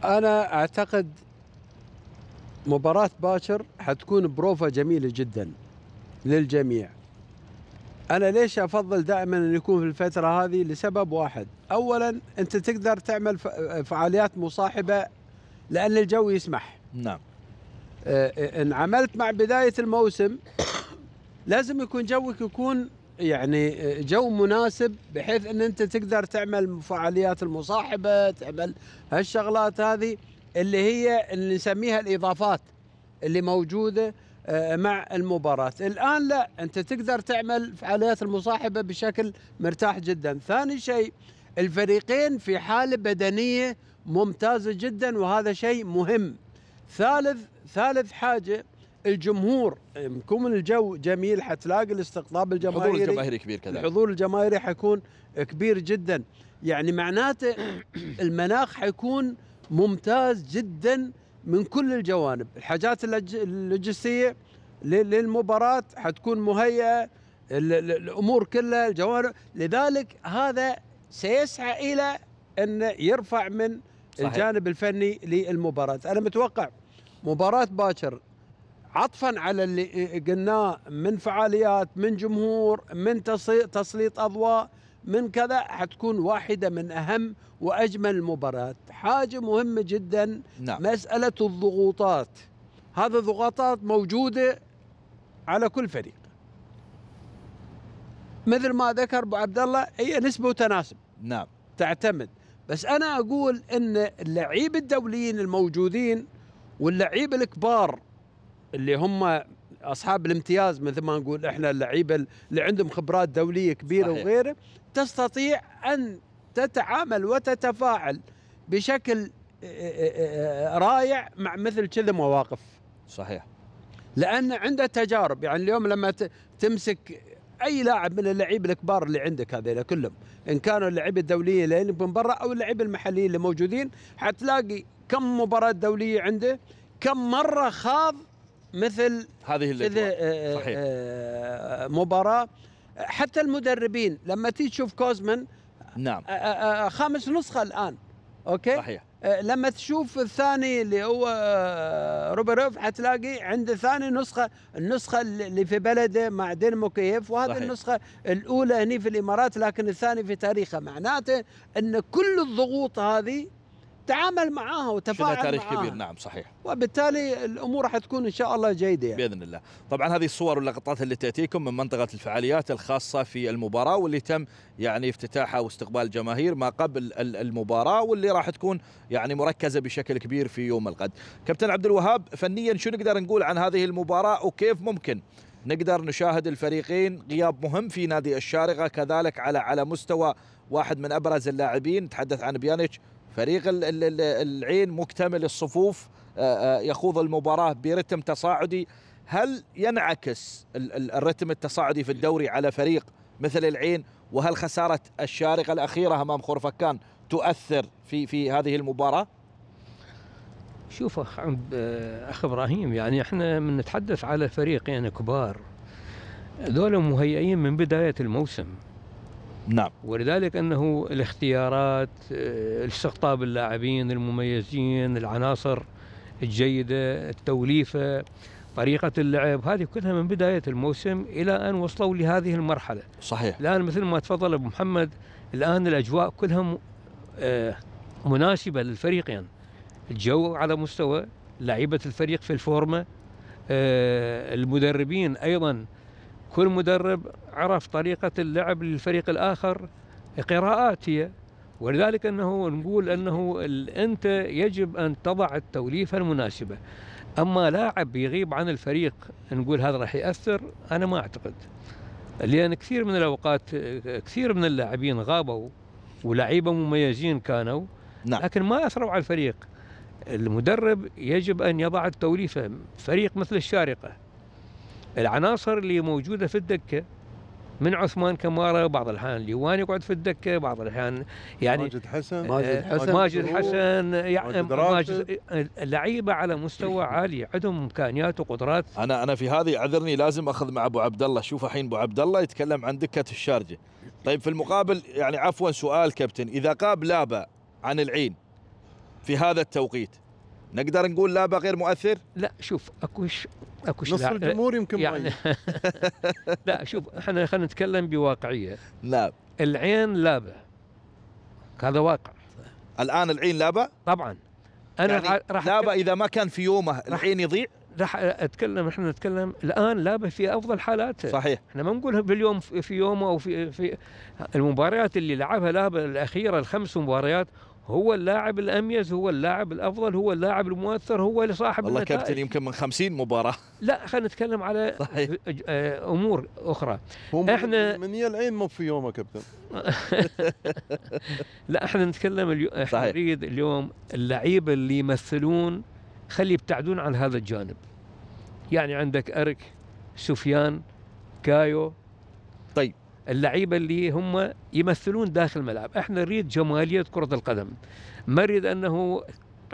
انا اعتقد مباراة باكر حتكون بروفا جميلة جدا للجميع أنا ليش أفضل دائما أن يكون في الفترة هذه لسبب واحد أولا أنت تقدر تعمل فعاليات مصاحبة لأن الجو يسمح نعم آه، إن عملت مع بداية الموسم لازم يكون جوك يكون يعني آه، جو مناسب بحيث ان انت تقدر تعمل فعاليات المصاحبه تعمل هالشغلات هذه اللي هي اللي نسميها الاضافات اللي موجوده آه، مع المباراة الآن لا أنت تقدر تعمل فعاليات المصاحبة بشكل مرتاح جدا ثاني شيء الفريقين في حالة بدنية ممتازة جدا وهذا شيء مهم ثالث ثالث حاجة الجمهور يكون الجو جميل حتلاقي الاستقطاب الجماهيري الحضور الجماهيري كبير كذلك الحضور الجماهيري حيكون كبير جدا يعني معناته (clears throat) المناخ حيكون ممتاز جدا من كل الجوانب الحاجات اللوجستيه للمباراه حتكون مهيئه الامور كلها الجوانب لذلك هذا سيسعى الى ان يرفع من صحيح. الجانب الفني للمباراه انا متوقع مباراه باكر عطفا على اللي قلناه من فعاليات من جمهور من تسليط اضواء من كذا حتكون واحده من اهم واجمل المباريات حاجه مهمه جدا نعم. مساله الضغوطات هذه الضغوطات موجوده على كل فريق مثل ما ذكر ابو عبد الله هي نسبه وتناسب نعم تعتمد بس انا اقول ان اللعيبه الدوليين الموجودين واللعيبه الكبار اللي هم اصحاب الامتياز مثل ما نقول احنا اللعيبه اللي عندهم خبرات دوليه كبيره صحيح. وغيره تستطيع ان تتعامل وتتفاعل بشكل آه، آه، آه، رائع مع مثل كذا مواقف صحيح لان عنده تجارب يعني اليوم لما تمسك اي لاعب من اللعيبه الكبار اللي عندك هذول كلهم ان كانوا اللعيبه الدوليه اللي من برا او اللعيبه المحليين اللي موجودين حتلاقي كم مباراه دوليه عنده كم مره خاض مثل هذه اللي آه، آه، صحيح. آه، مباراه حتى المدربين لما تيجي تشوف كوزمان نعم خامس نسخه الان اوكي صحيح لما تشوف الثاني اللي هو روبروف حتلاقي عند ثاني نسخه النسخه اللي في بلده مع دينمو كييف وهذه صحيح. النسخه الاولى هنا في الامارات لكن الثاني في تاريخه معناته ان كل الضغوط هذه تعامل معها وتفاعل معها تاريخ كبير نعم صحيح وبالتالي الامور راح تكون ان شاء الله جيده يعني. باذن الله طبعا هذه الصور واللقطات اللي تاتيكم من منطقه الفعاليات الخاصه في المباراه واللي تم يعني افتتاحها واستقبال الجماهير ما قبل المباراه واللي راح تكون يعني مركزه بشكل كبير في يوم الغد كابتن عبد الوهاب فنيا شو نقدر نقول عن هذه المباراه وكيف ممكن نقدر نشاهد الفريقين غياب مهم في نادي الشارقه كذلك على على مستوى واحد من ابرز اللاعبين تحدث عن بيانيتش فريق العين مكتمل الصفوف آه، آه، يخوض المباراة برتم تصاعدي هل ينعكس الرتم التصاعدي في الدوري على فريق مثل العين وهل خسارة الشارقة الأخيرة أمام خورفكان تؤثر في في هذه المباراة؟ شوف أخ, أخ إبراهيم يعني إحنا من نتحدث على فريقين يعني كبار ذولا مهيئين من بداية الموسم نعم ولذلك انه الاختيارات آه، استقطاب اللاعبين المميزين العناصر الجيده التوليفه طريقة اللعب هذه كلها من بداية الموسم إلى أن وصلوا لهذه المرحلة صحيح الآن مثل ما تفضل أبو محمد الآن الأجواء كلها آه، مناسبة للفريقين يعني الجو على مستوى لعيبة الفريق في الفورمة آه، المدربين أيضا كل مدرب عرف طريقة اللعب للفريق الآخر قراءات هي ولذلك أنه نقول أنه أنت يجب أن تضع التوليفة المناسبة أما لاعب يغيب عن الفريق نقول هذا راح يأثر أنا ما أعتقد لأن كثير من الأوقات كثير من اللاعبين غابوا ولعيبة مميزين كانوا نعم. لكن ما أثروا على الفريق المدرب يجب أن يضع التوليفة فريق مثل الشارقة العناصر اللي موجوده في الدكه من عثمان كمارة بعض الأحيان ليوان يقعد في الدكة بعض الأحيان يعني ماجد حسن آه، ماجد حسن آه، ماجد حسن يعني ماجد, آه، لعيبة على مستوى إيه. عالي عندهم إمكانيات وقدرات أنا أنا في هذه اعذرني لازم أخذ مع أبو عبد الله شوف الحين أبو عبد الله يتكلم عن دكة الشارجة طيب في المقابل يعني عفوا سؤال كابتن إذا قاب لابا عن العين في هذا التوقيت نقدر نقول لابا غير مؤثر؟ لا شوف اكوش اكوش نص الجمهور يمكن يعني (laughs) لا شوف احنا خلينا نتكلم بواقعيه نعم العين لابه هذا واقع الان العين لابه؟ طبعا انا يعني راح لابه اذا ما كان في يومه العين يضيع؟ راح اتكلم احنا نتكلم الان لابه في افضل حالاته صحيح احنا ما نقول باليوم في يومه او في في المباريات اللي لعبها لابه الاخيره الخمس مباريات هو اللاعب الاميز هو اللاعب الافضل هو اللاعب المؤثر هو اللي صاحب والله النتائج. كابتن يمكن من خمسين مباراه لا خلينا نتكلم على صحيح. آه، امور اخرى احنا من يا العين مو في يومه كابتن (laughs) لا احنا نتكلم اليوم احنا نريد اليوم اللعيبه اللي يمثلون خلي يبتعدون عن هذا الجانب يعني عندك ارك سفيان كايو اللعيبه اللي هم يمثلون داخل الملعب احنا نريد جماليه كره القدم ما نريد انه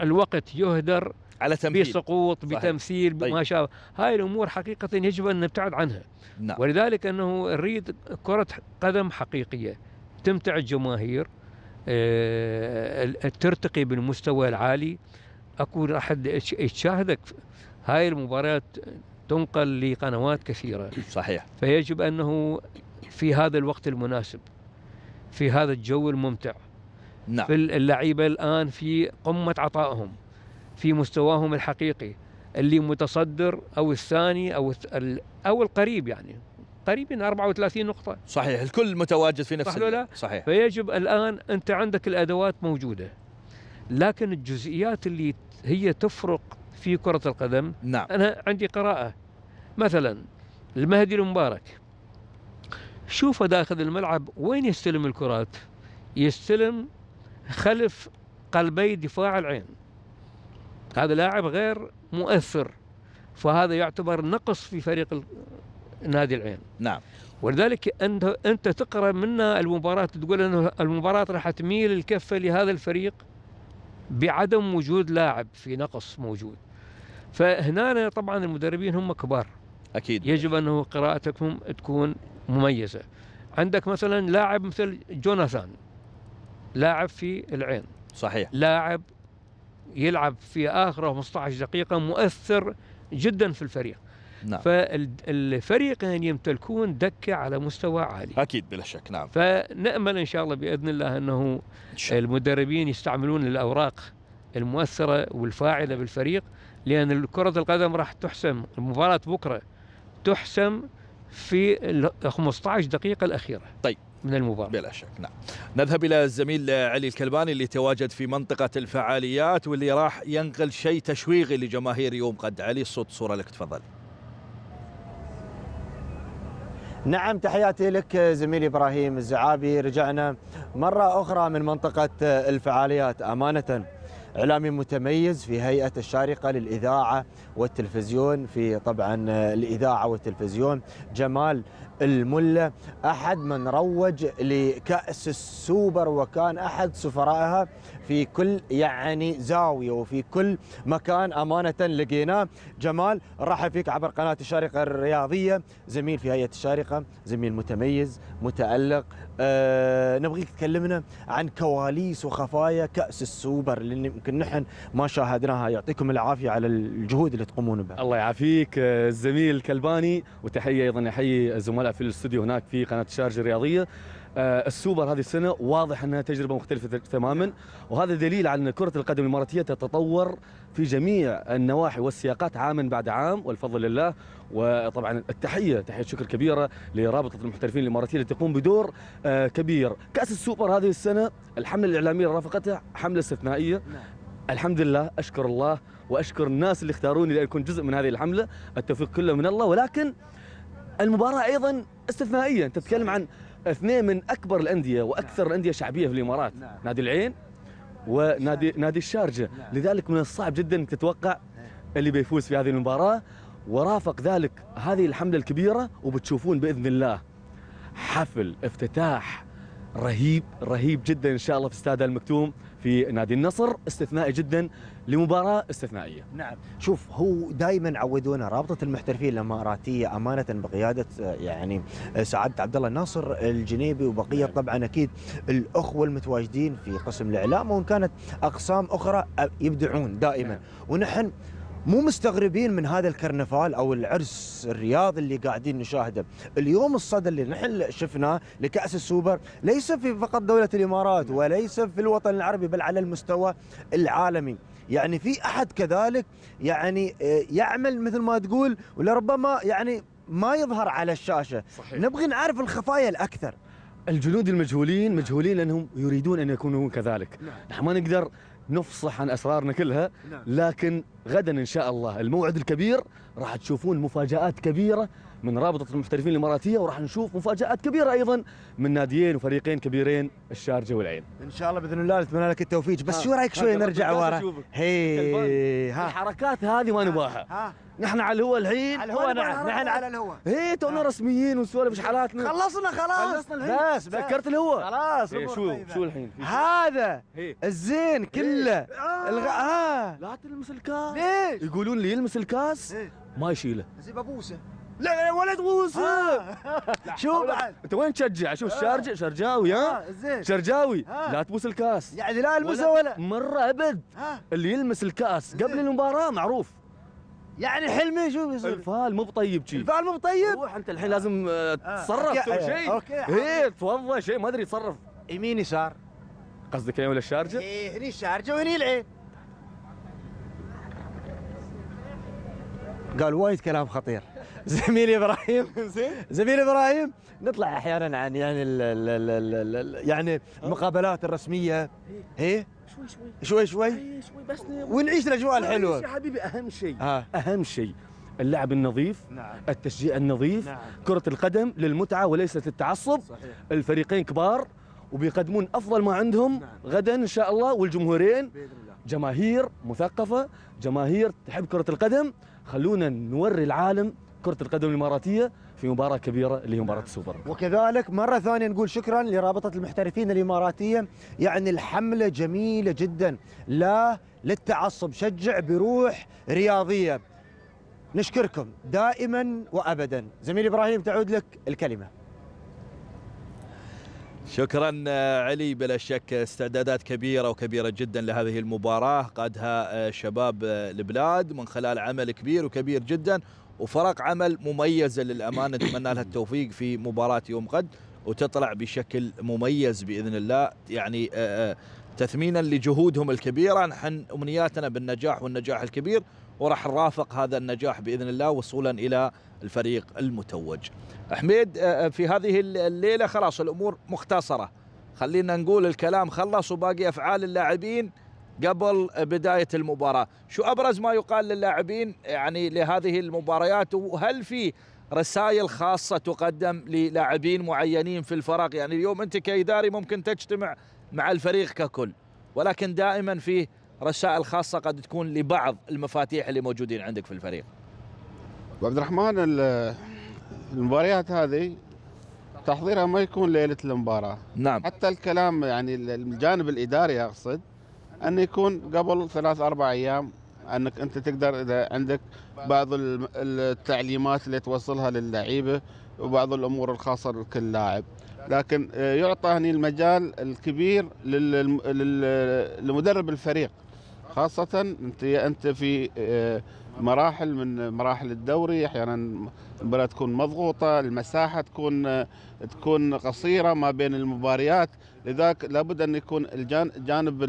الوقت يهدر على تمثيل بسقوط صحيح. بتمثيل طيب. ما شابه هاي الامور حقيقه يجب ان نبتعد عنها نعم. ولذلك انه نريد كره قدم حقيقيه تمتع الجماهير آه، ترتقي بالمستوى العالي اكون احد يشاهدك هاي المباريات تنقل لقنوات كثيره صحيح فيجب انه في هذا الوقت المناسب في هذا الجو الممتع نعم في اللعيبه الان في قمه عطائهم في مستواهم الحقيقي اللي متصدر او الثاني او او القريب يعني قريب من 34 نقطه صحيح الكل متواجد في نفس صح لا؟ صحيح فيجب الان انت عندك الادوات موجوده لكن الجزئيات اللي هي تفرق في كره القدم نعم انا عندي قراءه مثلا المهدي المبارك شوفه داخل الملعب وين يستلم الكرات يستلم خلف قلبي دفاع العين هذا لاعب غير مؤثر فهذا يعتبر نقص في فريق نادي العين نعم ولذلك انت انت تقرا منا المباراه تقول انه المباراه راح تميل الكفه لهذا الفريق بعدم وجود لاعب في نقص موجود فهنا طبعا المدربين هم كبار اكيد يجب انه قراءتكم تكون مميزة عندك مثلا لاعب مثل جوناثان لاعب في العين صحيح لاعب يلعب في آخر 15 دقيقة مؤثر جدا في الفريق نعم. فالفريقين يمتلكون دكة على مستوى عالي أكيد بلا شك نعم فنأمل إن شاء الله بإذن الله أنه المدربين يستعملون الأوراق المؤثرة والفاعلة بالفريق لأن كرة القدم راح تحسم مباراة بكرة تحسم في ال 15 دقيقة الأخيرة طيب من المباراة بلا شك نعم نذهب إلى الزميل علي الكلباني اللي تواجد في منطقة الفعاليات واللي راح ينقل شيء تشويقي لجماهير يوم قد علي الصوت صورة لك تفضل نعم تحياتي لك زميلي ابراهيم الزعابي رجعنا مره اخرى من منطقه الفعاليات امانه إعلامي متميز في هيئة الشارقة للإذاعة والتلفزيون في طبعا آه، الإذاعة والتلفزيون جمال الملة أحد من روج لكأس السوبر وكان أحد سفرائها في كل يعني زاويه وفي كل مكان امانه لقيناه جمال رحب فيك عبر قناه الشارقه الرياضيه زميل في هيئه الشارقه زميل متميز متالق أه نبغيك تكلمنا عن كواليس وخفايا كاس السوبر اللي يمكن نحن ما شاهدناها يعطيكم العافيه على الجهود اللي تقومون بها الله يعافيك آه، الزميل الكلباني وتحيه ايضا احيي الزملاء في الاستوديو هناك في قناه الشارقه الرياضيه آه، السوبر هذه السنه واضح انها تجربه مختلفه تماما وهذا دليل على ان كره القدم الاماراتيه تتطور في جميع النواحي والسياقات عاما بعد عام والفضل لله وطبعا التحيه تحيه شكر كبيره لرابطه المحترفين الاماراتيه اللي تقوم بدور آه، كبير كاس السوبر هذه السنه الحمله الاعلاميه اللي رافقتها حمله استثنائيه نعم. الحمد لله اشكر الله واشكر الناس اللي اختاروني لاكون جزء من هذه الحمله التوفيق كله من الله ولكن المباراه ايضا استثنائيه انت تتكلم عن اثنين من اكبر الانديه واكثر نعم. الانديه شعبيه في الامارات نعم. نادي العين ونادي نادي الشارجه نعم. لذلك من الصعب جدا انك تتوقع اللي بيفوز في هذه المباراه ورافق ذلك هذه الحمله الكبيره وبتشوفون باذن الله حفل افتتاح رهيب رهيب جدا ان شاء الله في استاد المكتوم في نادي النصر استثنائي جدا لمباراه استثنائيه. نعم، شوف هو دائما عودونا رابطه المحترفين الاماراتيه امانه بقياده يعني سعاده عبد الله الناصر الجنيبي وبقيه نعم. طبعا اكيد الاخوه المتواجدين في قسم الاعلام وان كانت اقسام اخرى يبدعون دائما نعم. ونحن مو مستغربين من هذا الكرنفال او العرس الرياضي اللي قاعدين نشاهده، اليوم الصدى اللي نحن شفناه لكاس السوبر ليس في فقط دوله الامارات وليس في الوطن العربي بل على المستوى العالمي، يعني في احد كذلك يعني آه، يعمل مثل ما تقول ولربما يعني ما يظهر على الشاشه، صحيح. نبغي نعرف الخفايا الاكثر. الجنود المجهولين مجهولين لانهم يريدون ان يكونوا كذلك، نعم. نحن ما نقدر نفصح عن اسرارنا كلها نعم. لكن غدا ان شاء الله الموعد الكبير راح تشوفون مفاجات كبيره من رابطه المحترفين الاماراتيه وراح نشوف مفاجات كبيره ايضا من ناديين وفريقين كبيرين الشارجه والعين ان شاء الله باذن الله نتمنى لك التوفيق بس آه. شو رايك شوي آه. نرجع ورا هي ها الحركات هذه ما نباها نحن على الهوا الحين على الهواء نحن على الهوا هي تونا رسميين ونسولف ايش حالاتنا خلصنا خلاص خلصنا الحين بس سكرت الهوا خلاص إيه، شو طيب. شو الحين هذا إيه. الزين إيه. كله آه. الغ... لا تلمس الكاس ليش يقولون لي يلمس الكاس ما يشيله زي بابوسه لا يا ولد وصل آه. شو بعد انت وين تشجع شوف الشارجة آه. شرجاوي ها آه، زين شرجاوي لا تبوس الكاس يعني لا المسه ولا مره ابد اللي يلمس الكاس قبل المباراه معروف يعني حلمي شو بيصير الفال مو بطيب شي الفال مو بطيب روح انت الحين لازم تتصرف تسوي شيء اوكي ايه توضى شيء ما ادري تصرف يمين يسار قصدك يمين ولا الشارجه؟ ايه هني الشارجه وهني العين قال وايد كلام خطير (laughs) زميلي ابراهيم (laughs) زميلي ابراهيم نطلع احيانا عن يعني الـ الـ الـ الـ الـ يعني المقابلات الرسميه هي شوي شوي شوي شوي, بس ونعيش الاجواء الحلوه يا حبيبي اهم شيء اهم شيء اللعب النظيف نعم. التشجيع النظيف نعم. كرة القدم للمتعة وليس للتعصب صحيح. الفريقين كبار وبيقدمون أفضل ما عندهم نعم. غدا إن شاء الله والجمهورين جماهير مثقفة جماهير تحب كرة القدم خلونا نوري العالم كرة القدم الإماراتية في مباراة كبيرة اللي هي مباراة نعم. السوبر وكذلك مرة ثانية نقول شكرا لرابطة المحترفين الإماراتية يعني الحملة جميلة جدا لا للتعصب شجع بروح رياضية نشكركم دائما وأبدا زميل إبراهيم تعود لك الكلمة شكرا آه، علي بلا شك استعدادات كبيرة وكبيرة جدا لهذه المباراة قادها آه، شباب آه، البلاد من خلال عمل كبير وكبير جدا وفرق عمل مميزة للأمانة نتمنى لها التوفيق في مباراة يوم قد وتطلع بشكل مميز بإذن الله يعني تثمينا لجهودهم الكبيرة نحن أمنياتنا بالنجاح والنجاح الكبير وراح نرافق هذا النجاح باذن الله وصولا الى الفريق المتوج. حميد آه، آه، في هذه الليله خلاص الامور مختصره. خلينا نقول الكلام خلص وباقي افعال اللاعبين قبل بدايه المباراه، شو ابرز ما يقال للاعبين يعني لهذه المباريات وهل في رسائل خاصه تقدم للاعبين معينين في الفرق يعني اليوم انت كاداري ممكن تجتمع مع الفريق ككل ولكن دائما فيه رسائل خاصه قد تكون لبعض المفاتيح اللي موجودين عندك في الفريق عبد الرحمن المباريات هذه تحضيرها ما يكون ليله المباراه نعم حتى الكلام يعني الجانب الاداري اقصد انه يكون قبل ثلاث اربع ايام انك انت تقدر اذا عندك بعض التعليمات اللي توصلها للعيبه وبعض الامور الخاصه لكل لاعب لكن آه، يعطى هني المجال الكبير للمدرب الفريق خاصة أنت أنت في آه، مراحل من مراحل الدوري أحيانا المباراة تكون مضغوطة المساحة تكون آه، تكون قصيرة ما بين المباريات لذلك لابد أن يكون الجانب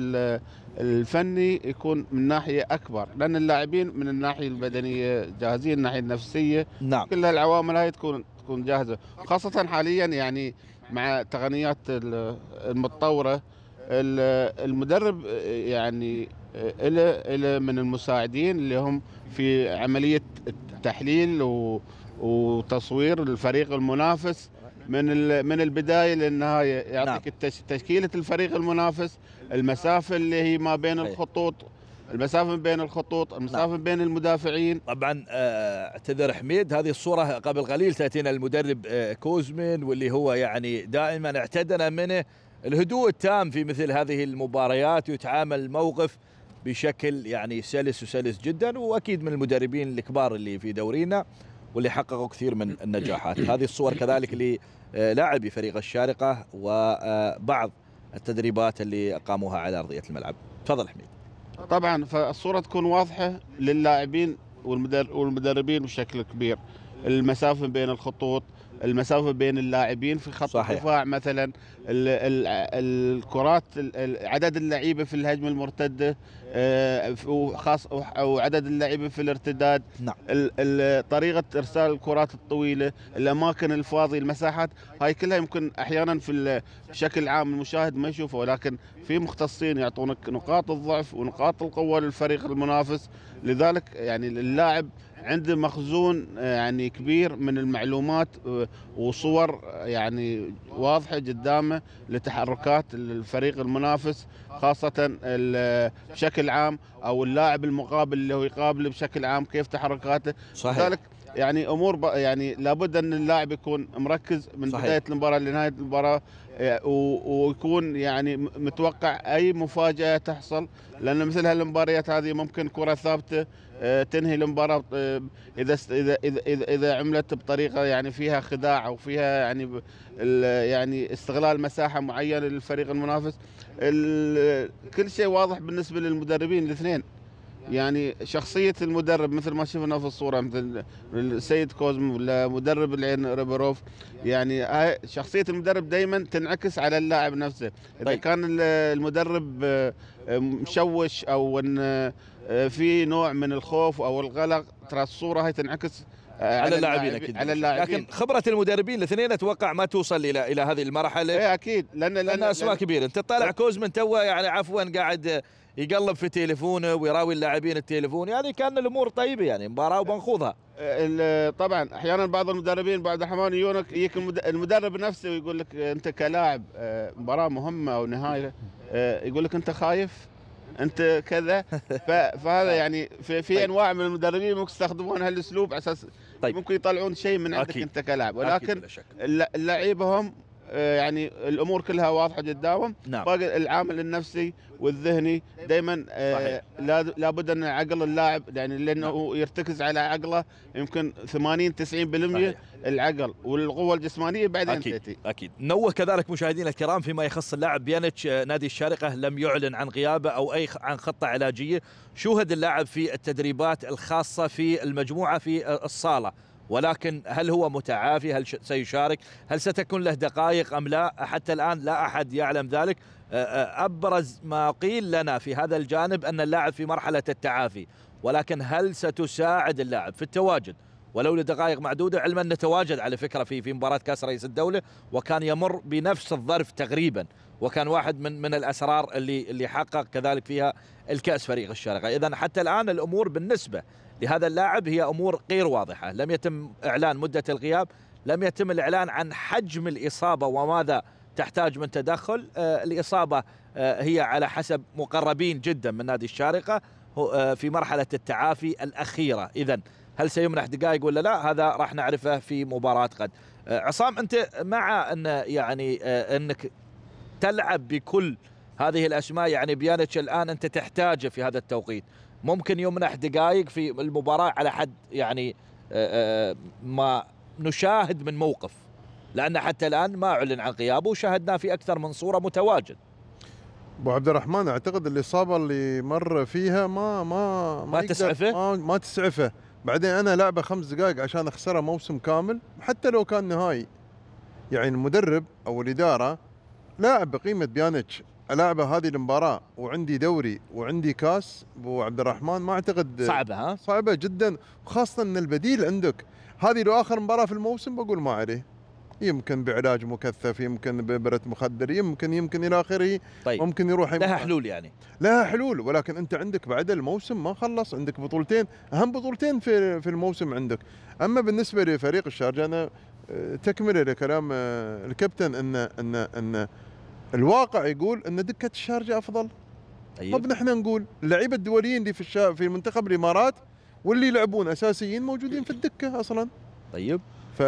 الفني يكون من ناحية أكبر لأن اللاعبين من الناحية البدنية جاهزين الناحية النفسية نعم. كل العوامل هاي تكون تكون جاهزة خاصة حاليا يعني مع تقنيات المتطورة المدرب آه، يعني الى الى من المساعدين اللي هم في عمليه التحليل وتصوير الفريق المنافس من من البدايه للنهايه نعم. يعطيك نعم. تشكيله الفريق المنافس المسافه اللي هي ما بين الخطوط المسافه بين الخطوط نعم. المسافه نعم. بين المدافعين طبعا آه، اعتذر حميد هذه الصوره قبل قليل تاتينا المدرب آه، كوزمين واللي هو يعني دائما اعتدنا منه الهدوء التام في مثل هذه المباريات ويتعامل موقف بشكل يعني سلس وسلس جدا واكيد من المدربين الكبار اللي في دورينا واللي حققوا كثير من النجاحات هذه الصور كذلك للاعبي فريق الشارقه وبعض التدريبات اللي قاموها على ارضيه الملعب تفضل حميد طبعا فالصوره تكون واضحه للاعبين والمدربين بشكل كبير المسافه بين الخطوط المسافه بين اللاعبين في خط صحيح. الدفاع مثلا الكرات عدد اللعيبه في الهجمه المرتده آه، وخاص وعدد اللعيبه في الارتداد نعم. طريقه ارسال الكرات الطويله الاماكن الفاضيه المساحات هاي كلها يمكن احيانا في بشكل عام المشاهد ما يشوفها ولكن في مختصين يعطونك نقاط الضعف ونقاط القوه للفريق المنافس لذلك يعني اللاعب عنده مخزون آه، يعني كبير من المعلومات وصور يعني واضحه قدامه لتحركات الفريق المنافس خاصة بشكل عام أو اللاعب المقابل اللي هو يقابله بشكل عام كيف تحركاته صحيح لذلك يعني امور يعني لابد ان اللاعب يكون مركز من صحيح. بدايه المباراه لنهايه المباراه اه، ويكون يعني متوقع اي مفاجاه تحصل لان مثل هالمباريات هذه ممكن كره ثابته آه، تنهي المباراه آه، اذا اذا اذا, إذا عملت بطريقه يعني فيها خداع او فيها يعني يعني استغلال مساحه معينه للفريق المنافس كل شيء واضح بالنسبه للمدربين الاثنين يعني شخصية المدرب مثل ما شفنا في الصورة مثل السيد كوزم ولا مدرب العين ريبروف يعني شخصية المدرب دائما تنعكس على اللاعب نفسه إذا طيب. كان المدرب آه، مشوش أو أن آه، في نوع من الخوف او القلق ترى الصوره هي تنعكس آه، على اللاعبين اكيد على اللاعبين لكن خبره المدربين الاثنين اتوقع ما توصل الى الى هذه المرحله اي اكيد لان لان, اسماء كبيره انت تطالع كوزمن تو يعني عفوا قاعد يقلب في تليفونه ويراوي اللاعبين التليفون يعني كان الامور طيبه يعني مباراه وبنخوضها آه، طبعا احيانا بعض المدربين بعد الرحمن يجونك يجيك المدرب نفسه ويقول لك انت كلاعب مباراه مهمه او نهايه يقول لك انت خايف انت كذا (laughs) فهذا طيب. يعني في, في طيب. انواع من المدربين ممكن يستخدمون هالاسلوب على اساس طيب. ممكن يطلعون شيء من عندك أكيد. انت كلاعب ولكن اللعيبه هم آه، يعني الامور كلها واضحه قدامهم نعم. باقي العامل النفسي والذهني دائما آه، لابد ان عقل اللاعب يعني لانه نعم. يرتكز على عقله يمكن 80 90% صحيح. العقل والقوه الجسمانيه بعدين أكيد. تاتي اكيد نوه كذلك مشاهدينا الكرام فيما يخص اللاعب بيانيتش آه، نادي الشارقه لم يعلن عن غيابه او اي عن خطه علاجيه شوهد اللاعب في التدريبات الخاصه في المجموعه في آه، الصاله ولكن هل هو متعافي هل سيشارك هل ستكون له دقائق أم لا حتى الآن لا أحد يعلم ذلك أبرز ما قيل لنا في هذا الجانب أن اللاعب في مرحلة التعافي ولكن هل ستساعد اللاعب في التواجد ولو لدقائق معدودة علما أنه تواجد على فكرة في في مباراة كأس رئيس الدولة وكان يمر بنفس الظرف تقريبا وكان واحد من من الأسرار اللي اللي حقق كذلك فيها الكأس فريق الشارقة إذا حتى الآن الأمور بالنسبة لهذا اللاعب هي أمور غير واضحة لم يتم إعلان مدة الغياب لم يتم الإعلان عن حجم الإصابة وماذا تحتاج من تدخل آه، الإصابة آه، هي على حسب مقربين جدا من نادي الشارقة آه، في مرحلة التعافي الأخيرة إذا هل سيمنح دقائق ولا لا هذا راح نعرفه في مباراة قد عصام أنت مع أن يعني أنك تلعب بكل هذه الأسماء يعني بيانتش الآن أنت تحتاجه في هذا التوقيت ممكن يمنح دقائق في المباراة على حد يعني ما نشاهد من موقف لأن حتى الآن ما أعلن عن غيابه وشاهدناه في أكثر من صورة متواجد ابو عبد الرحمن اعتقد الاصابه اللي مر فيها ما ما ما, ما تسعفه ما, آه، ما تسعفه بعدين انا لعبه خمس دقائق عشان اخسرها موسم كامل حتى لو كان نهائي يعني المدرب او الاداره لاعب بقيمه بيانيتش الاعبه هذه المباراه وعندي دوري وعندي كاس ابو عبد الرحمن ما اعتقد صعبه ها صعبه جدا وخاصه ان البديل عندك هذه لو اخر مباراه في الموسم بقول ما عليه يمكن بعلاج مكثف يمكن بابره مخدر يمكن يمكن الى اخره طيب. ممكن يروح لها حلول يعني لها حلول ولكن انت عندك بعد الموسم ما خلص عندك بطولتين اهم بطولتين في في الموسم عندك اما بالنسبه لفريق الشارجه انا آه، تكمله لكلام آه، الكابتن ان ان ان الواقع يقول ان دكه الشارجه افضل طيب طب نحن نقول اللعيبه الدوليين اللي في في منتخب الامارات واللي يلعبون اساسيين موجودين في الدكه اصلا طيب ف...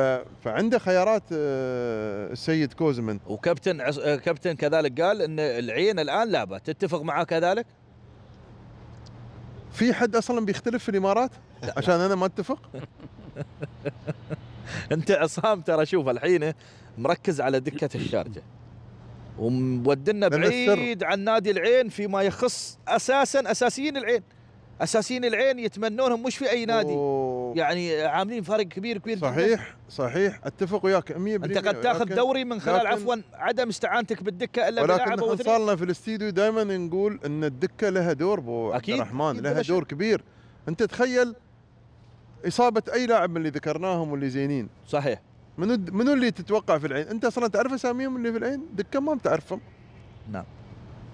فعنده خيارات آه، السيد كوزمن وكابتن عص... آه، كابتن كذلك قال ان العين الان لابه تتفق معاه كذلك؟ في حد اصلا بيختلف في الامارات؟ عشان انا ما اتفق؟ (laughs) انت عصام ترى شوف الحين مركز على دكه الشارجه ومودنا بعيد عن نادي العين فيما يخص اساسا اساسيين العين اساسيين العين يتمنونهم مش في اي نادي أوه. يعني عاملين فرق كبير كبير صحيح جدا. صحيح اتفق وياك 100% انت قد تاخذ دوري من خلال عفوا عدم استعانتك بالدكه الا بلاعب ولكن صار في الاستديو دائما نقول ان الدكه لها دور ابو عبد الرحمن لها بلشان. دور كبير انت تخيل اصابه اي لاعب من اللي ذكرناهم واللي زينين صحيح منو منو اللي تتوقع في العين انت اصلا تعرف اساميهم اللي في العين دكه ما بتعرفهم نعم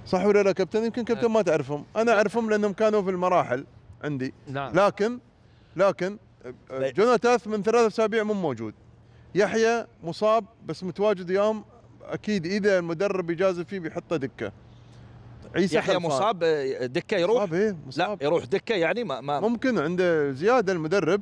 صح ولا لا كابتن يمكن كابتن ما تعرفهم انا اعرفهم لانهم كانوا في المراحل عندي نعم. لكن لكن آه، جوناتاث من ثلاث اسابيع مو موجود يحيى مصاب بس متواجد يوم اكيد اذا المدرب يجازف فيه بيحطه دكه عيسى يحيى مصاب آه، دكه يروح مصاب إيه؟ مصاب. لا يروح دكه يعني ما, ما ممكن عنده زياده المدرب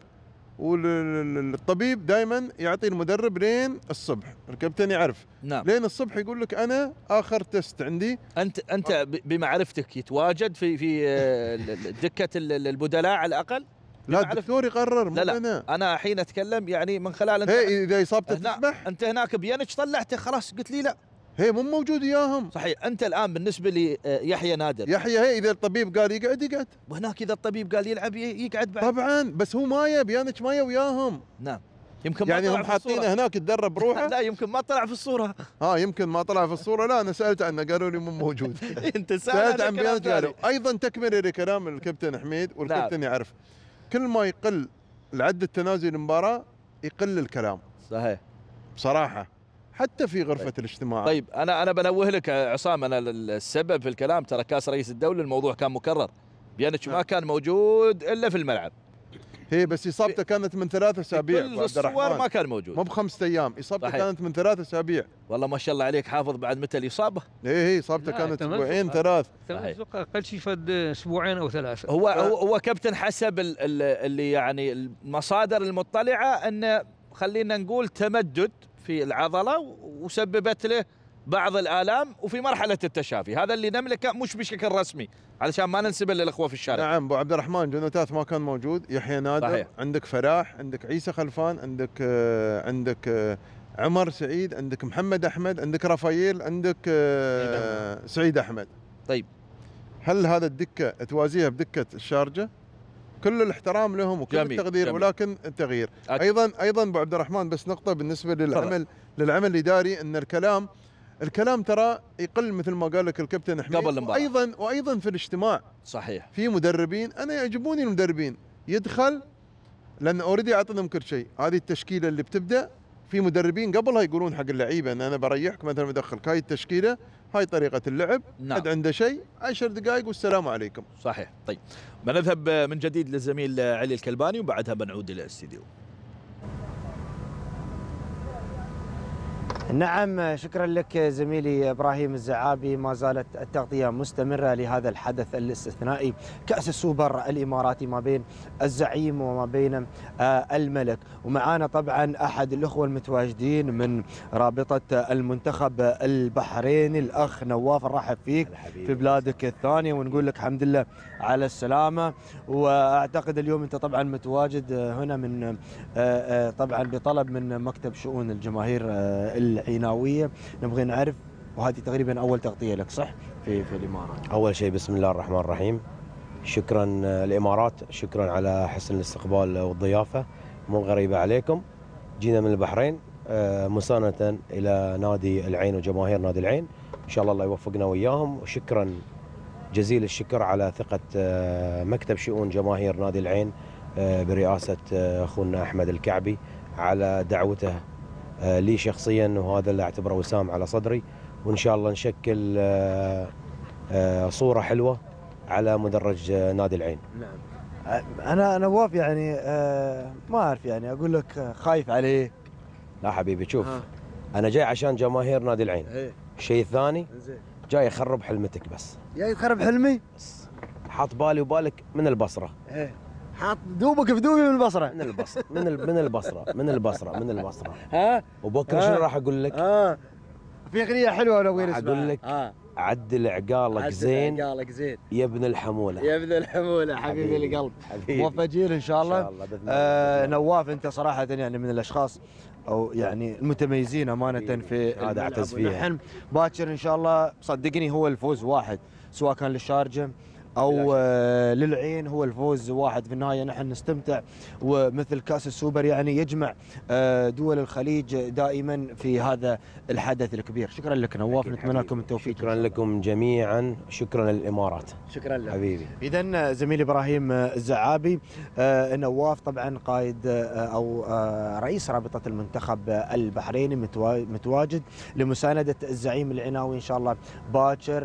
والطبيب دائما يعطي المدرب لين الصبح الكابتن يعرف نعم. لين الصبح يقول لك انا اخر تست عندي انت انت آه. بمعرفتك يتواجد في في آه، دكه البدلاء على الاقل لا الدكتور يقرر لا لا أنا. انا الحين اتكلم يعني من خلال انت إيه، اذا اصابته تسمح انت هناك بينج طلعته خلاص قلت لي لا هي مو موجود وياهم صحيح انت الان بالنسبه ليحيى آه، نادر يحيى هي اذا الطبيب قال يقعد يقعد وهناك اذا الطبيب قال يلعب يقعد بعد طبعا بس هو ما بيانك مايا وياهم نعم يمكن يعني هم حاطينه هناك تدرب (laughs) بروحه لا يمكن ما طلع في الصوره اه يمكن ما طلع في الصوره لا انا سالت عنه قالوا لي مو موجود (laughs) انت سالت عن بيانج قالوا ايضا تكمله لكلام الكابتن حميد والكابتن نعم. يعرف كل ما يقل العد التنازلي المباراه يقل الكلام صحيح بصراحه حتى في غرفه طيب. الاجتماع طيب انا انا بنوه لك عصام انا السبب في الكلام ترى كاس رئيس الدوله الموضوع كان مكرر بيانتش ما نعم. كان موجود الا في الملعب هي بس اصابته كانت من ثلاث اسابيع كل الصور ما كان موجود مو بخمسة ايام اصابته صحيح. كانت من ثلاث اسابيع والله ما شاء الله عليك حافظ بعد متى الاصابه هي إيه، إيه، هي اصابته كانت اسبوعين ثلاث اقل شيء فد اسبوعين او ثلاثه هو هو, هو كابتن حسب اللي يعني المصادر المطلعه انه خلينا نقول تمدد في العضلة وسببت له بعض الآلام وفي مرحلة التشافي هذا اللي نملكه مش بشكل رسمي علشان ما ننسبه للأخوة في الشارع نعم أبو عبد الرحمن جنوتات ما كان موجود يحيى نادر صحيح. عندك فراح عندك عيسى خلفان عندك آه عندك آه عمر سعيد عندك محمد أحمد عندك رافائيل عندك آه سعيد أحمد طيب هل هذا الدكة توازيها بدكة الشارجة؟ كل الاحترام لهم وكل جميل التقدير جميل ولكن التغيير أك ايضا ايضا ابو عبد الرحمن بس نقطه بالنسبه للعمل للعمل الاداري ان الكلام الكلام ترى يقل مثل ما قال لك الكابتن احمد قبل المباراه ايضا وايضا في الاجتماع صحيح في مدربين انا يعجبوني المدربين يدخل لان اوريدي اعطيهم كل شيء هذه التشكيله اللي بتبدا في مدربين قبلها يقولون حق اللعيبه ان انا بريحكم مثلا بدخلك هاي التشكيله هاي طريقة اللعب نعم. حد عنده شيء عشر دقائق والسلام عليكم صحيح طيب بنذهب آه، من جديد للزميل آه، علي الكلباني وبعدها بنعود إلى الاستديو نعم شكرا لك زميلي ابراهيم الزعابي ما زالت التغطيه مستمره لهذا الحدث الاستثنائي كاس السوبر الاماراتي ما بين الزعيم وما بين آه، الملك ومعانا طبعا احد الاخوه المتواجدين من رابطه المنتخب البحريني الاخ نواف نرحب فيك في بلادك الثانيه ونقول لك الحمد لله على السلامه واعتقد اليوم انت طبعا متواجد هنا من آه، آه، طبعا بطلب من مكتب شؤون الجماهير العناويه نبغى نعرف وهذه تقريبا اول تغطيه لك صح في في الامارات اول شيء بسم الله الرحمن الرحيم شكرا آه، الامارات شكرا على حسن الاستقبال والضيافه مو غريبه عليكم جينا من البحرين آه، مساندة الى نادي العين وجماهير نادي العين ان شاء الله الله يوفقنا وياهم وشكرا جزيل الشكر على ثقه آه، مكتب شؤون جماهير نادي العين برئاسه اخونا احمد الكعبي على دعوته آه، لي شخصيا وهذا اللي اعتبره وسام على صدري وان شاء الله نشكل آه، آه، صوره حلوه على مدرج نادي العين. نعم. انا نواف يعني ما اعرف يعني اقول لك خايف عليه. لا حبيبي شوف ها. انا جاي عشان جماهير نادي العين. الشيء إيه. الثاني جاي اخرب حلمتك بس. جاي تخرب حلمي؟ بس. حاط بالي وبالك من البصره. ايه حاط دوبك في دوبي من البصره من البصره من من البصره من البصره من البصره ها وبكره شنو راح اقول لك؟ ها في اغنيه حلوه لو غير اقول لك عدل عقالك زين عدل عقالك زين يا ابن الحموله يا ابن الحموله حبيبي القلب موفق جيل ان شاء الله, إن شاء الله آه نواف انت صراحه يعني من الاشخاص او يعني المتميزين امانه في هذا اعتز فيها باكر ان شاء الله صدقني هو الفوز واحد سواء كان للشارجه او آه، للعين هو الفوز واحد في النهايه نحن نستمتع ومثل كاس السوبر يعني يجمع آه، دول الخليج دائما في هذا الحدث الكبير شكرا لك نواف نتمنى لكم التوفيق شكرا لكم جميعا شكرا للامارات شكرا لك حبيبي اذا آه، زميلي ابراهيم الزعابي نواف طبعا قائد او رئيس رابطه المنتخب البحريني متواجد لمسانده الزعيم العناوي ان شاء الله باكر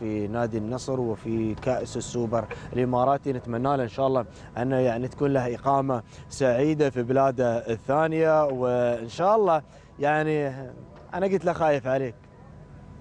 في نادي النصر وفي كأس كأس السوبر الإماراتي نتمنى له إن شاء الله أنه يعني تكون له إقامة سعيدة في بلاده الثانية وإن شاء الله يعني أنا قلت له خايف عليك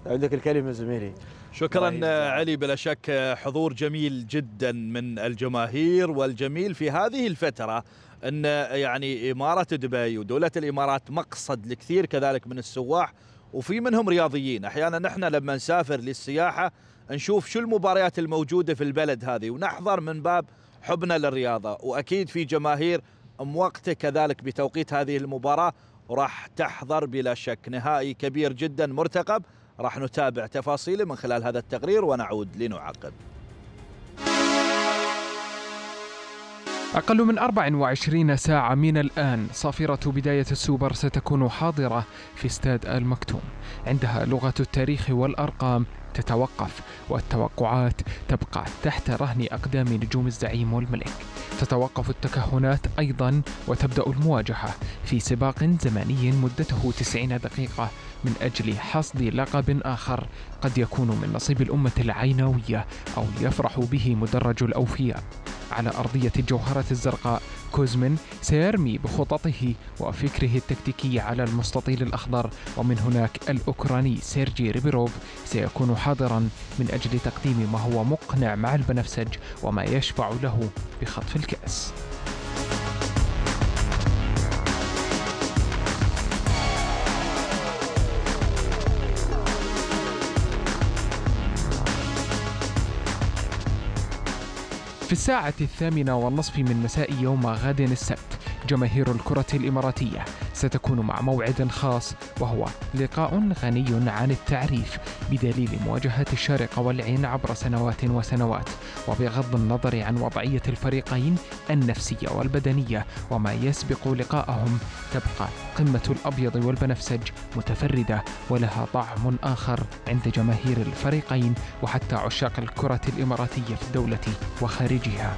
عندك الكلمة زميلي شكرا طيب. علي بلا شك حضور جميل جدا من الجماهير والجميل في هذه الفتره ان يعني اماره دبي ودوله الامارات مقصد لكثير كذلك من السواح وفي منهم رياضيين احيانا نحن لما نسافر للسياحه نشوف شو المباريات الموجوده في البلد هذه ونحضر من باب حبنا للرياضه واكيد في جماهير موقته كذلك بتوقيت هذه المباراه وراح تحضر بلا شك نهائي كبير جدا مرتقب راح نتابع تفاصيله من خلال هذا التقرير ونعود لنعقب أقل من 24 ساعة من الآن صافرة بداية السوبر ستكون حاضرة في استاد المكتوم عندها لغة التاريخ والأرقام تتوقف والتوقعات تبقى تحت رهن أقدام نجوم الزعيم والملك تتوقف التكهنات أيضا وتبدأ المواجهة في سباق زمني مدته 90 دقيقة من أجل حصد لقب آخر قد يكون من نصيب الأمة العينوية أو يفرح به مدرج الأوفياء على أرضية الجوهرة الزرقاء كوزمن سيرمي بخططه وفكره التكتيكي على المستطيل الأخضر ومن هناك الأوكراني سيرجي ريبيروف سيكون حاضرا من أجل تقديم ما هو مقنع مع البنفسج وما يشفع له بخطف الكأس في الساعة الثامنة والنصف من مساء يوم غد السبت جماهير الكرة الإماراتية ستكون مع موعد خاص وهو لقاء غني عن التعريف بدليل مواجهة الشارقة والعين عبر سنوات وسنوات وبغض النظر عن وضعية الفريقين النفسية والبدنية وما يسبق لقاءهم تبقى قمة الأبيض والبنفسج متفردة ولها طعم آخر عند جماهير الفريقين وحتى عشاق الكرة الإماراتية في الدولة وخارجها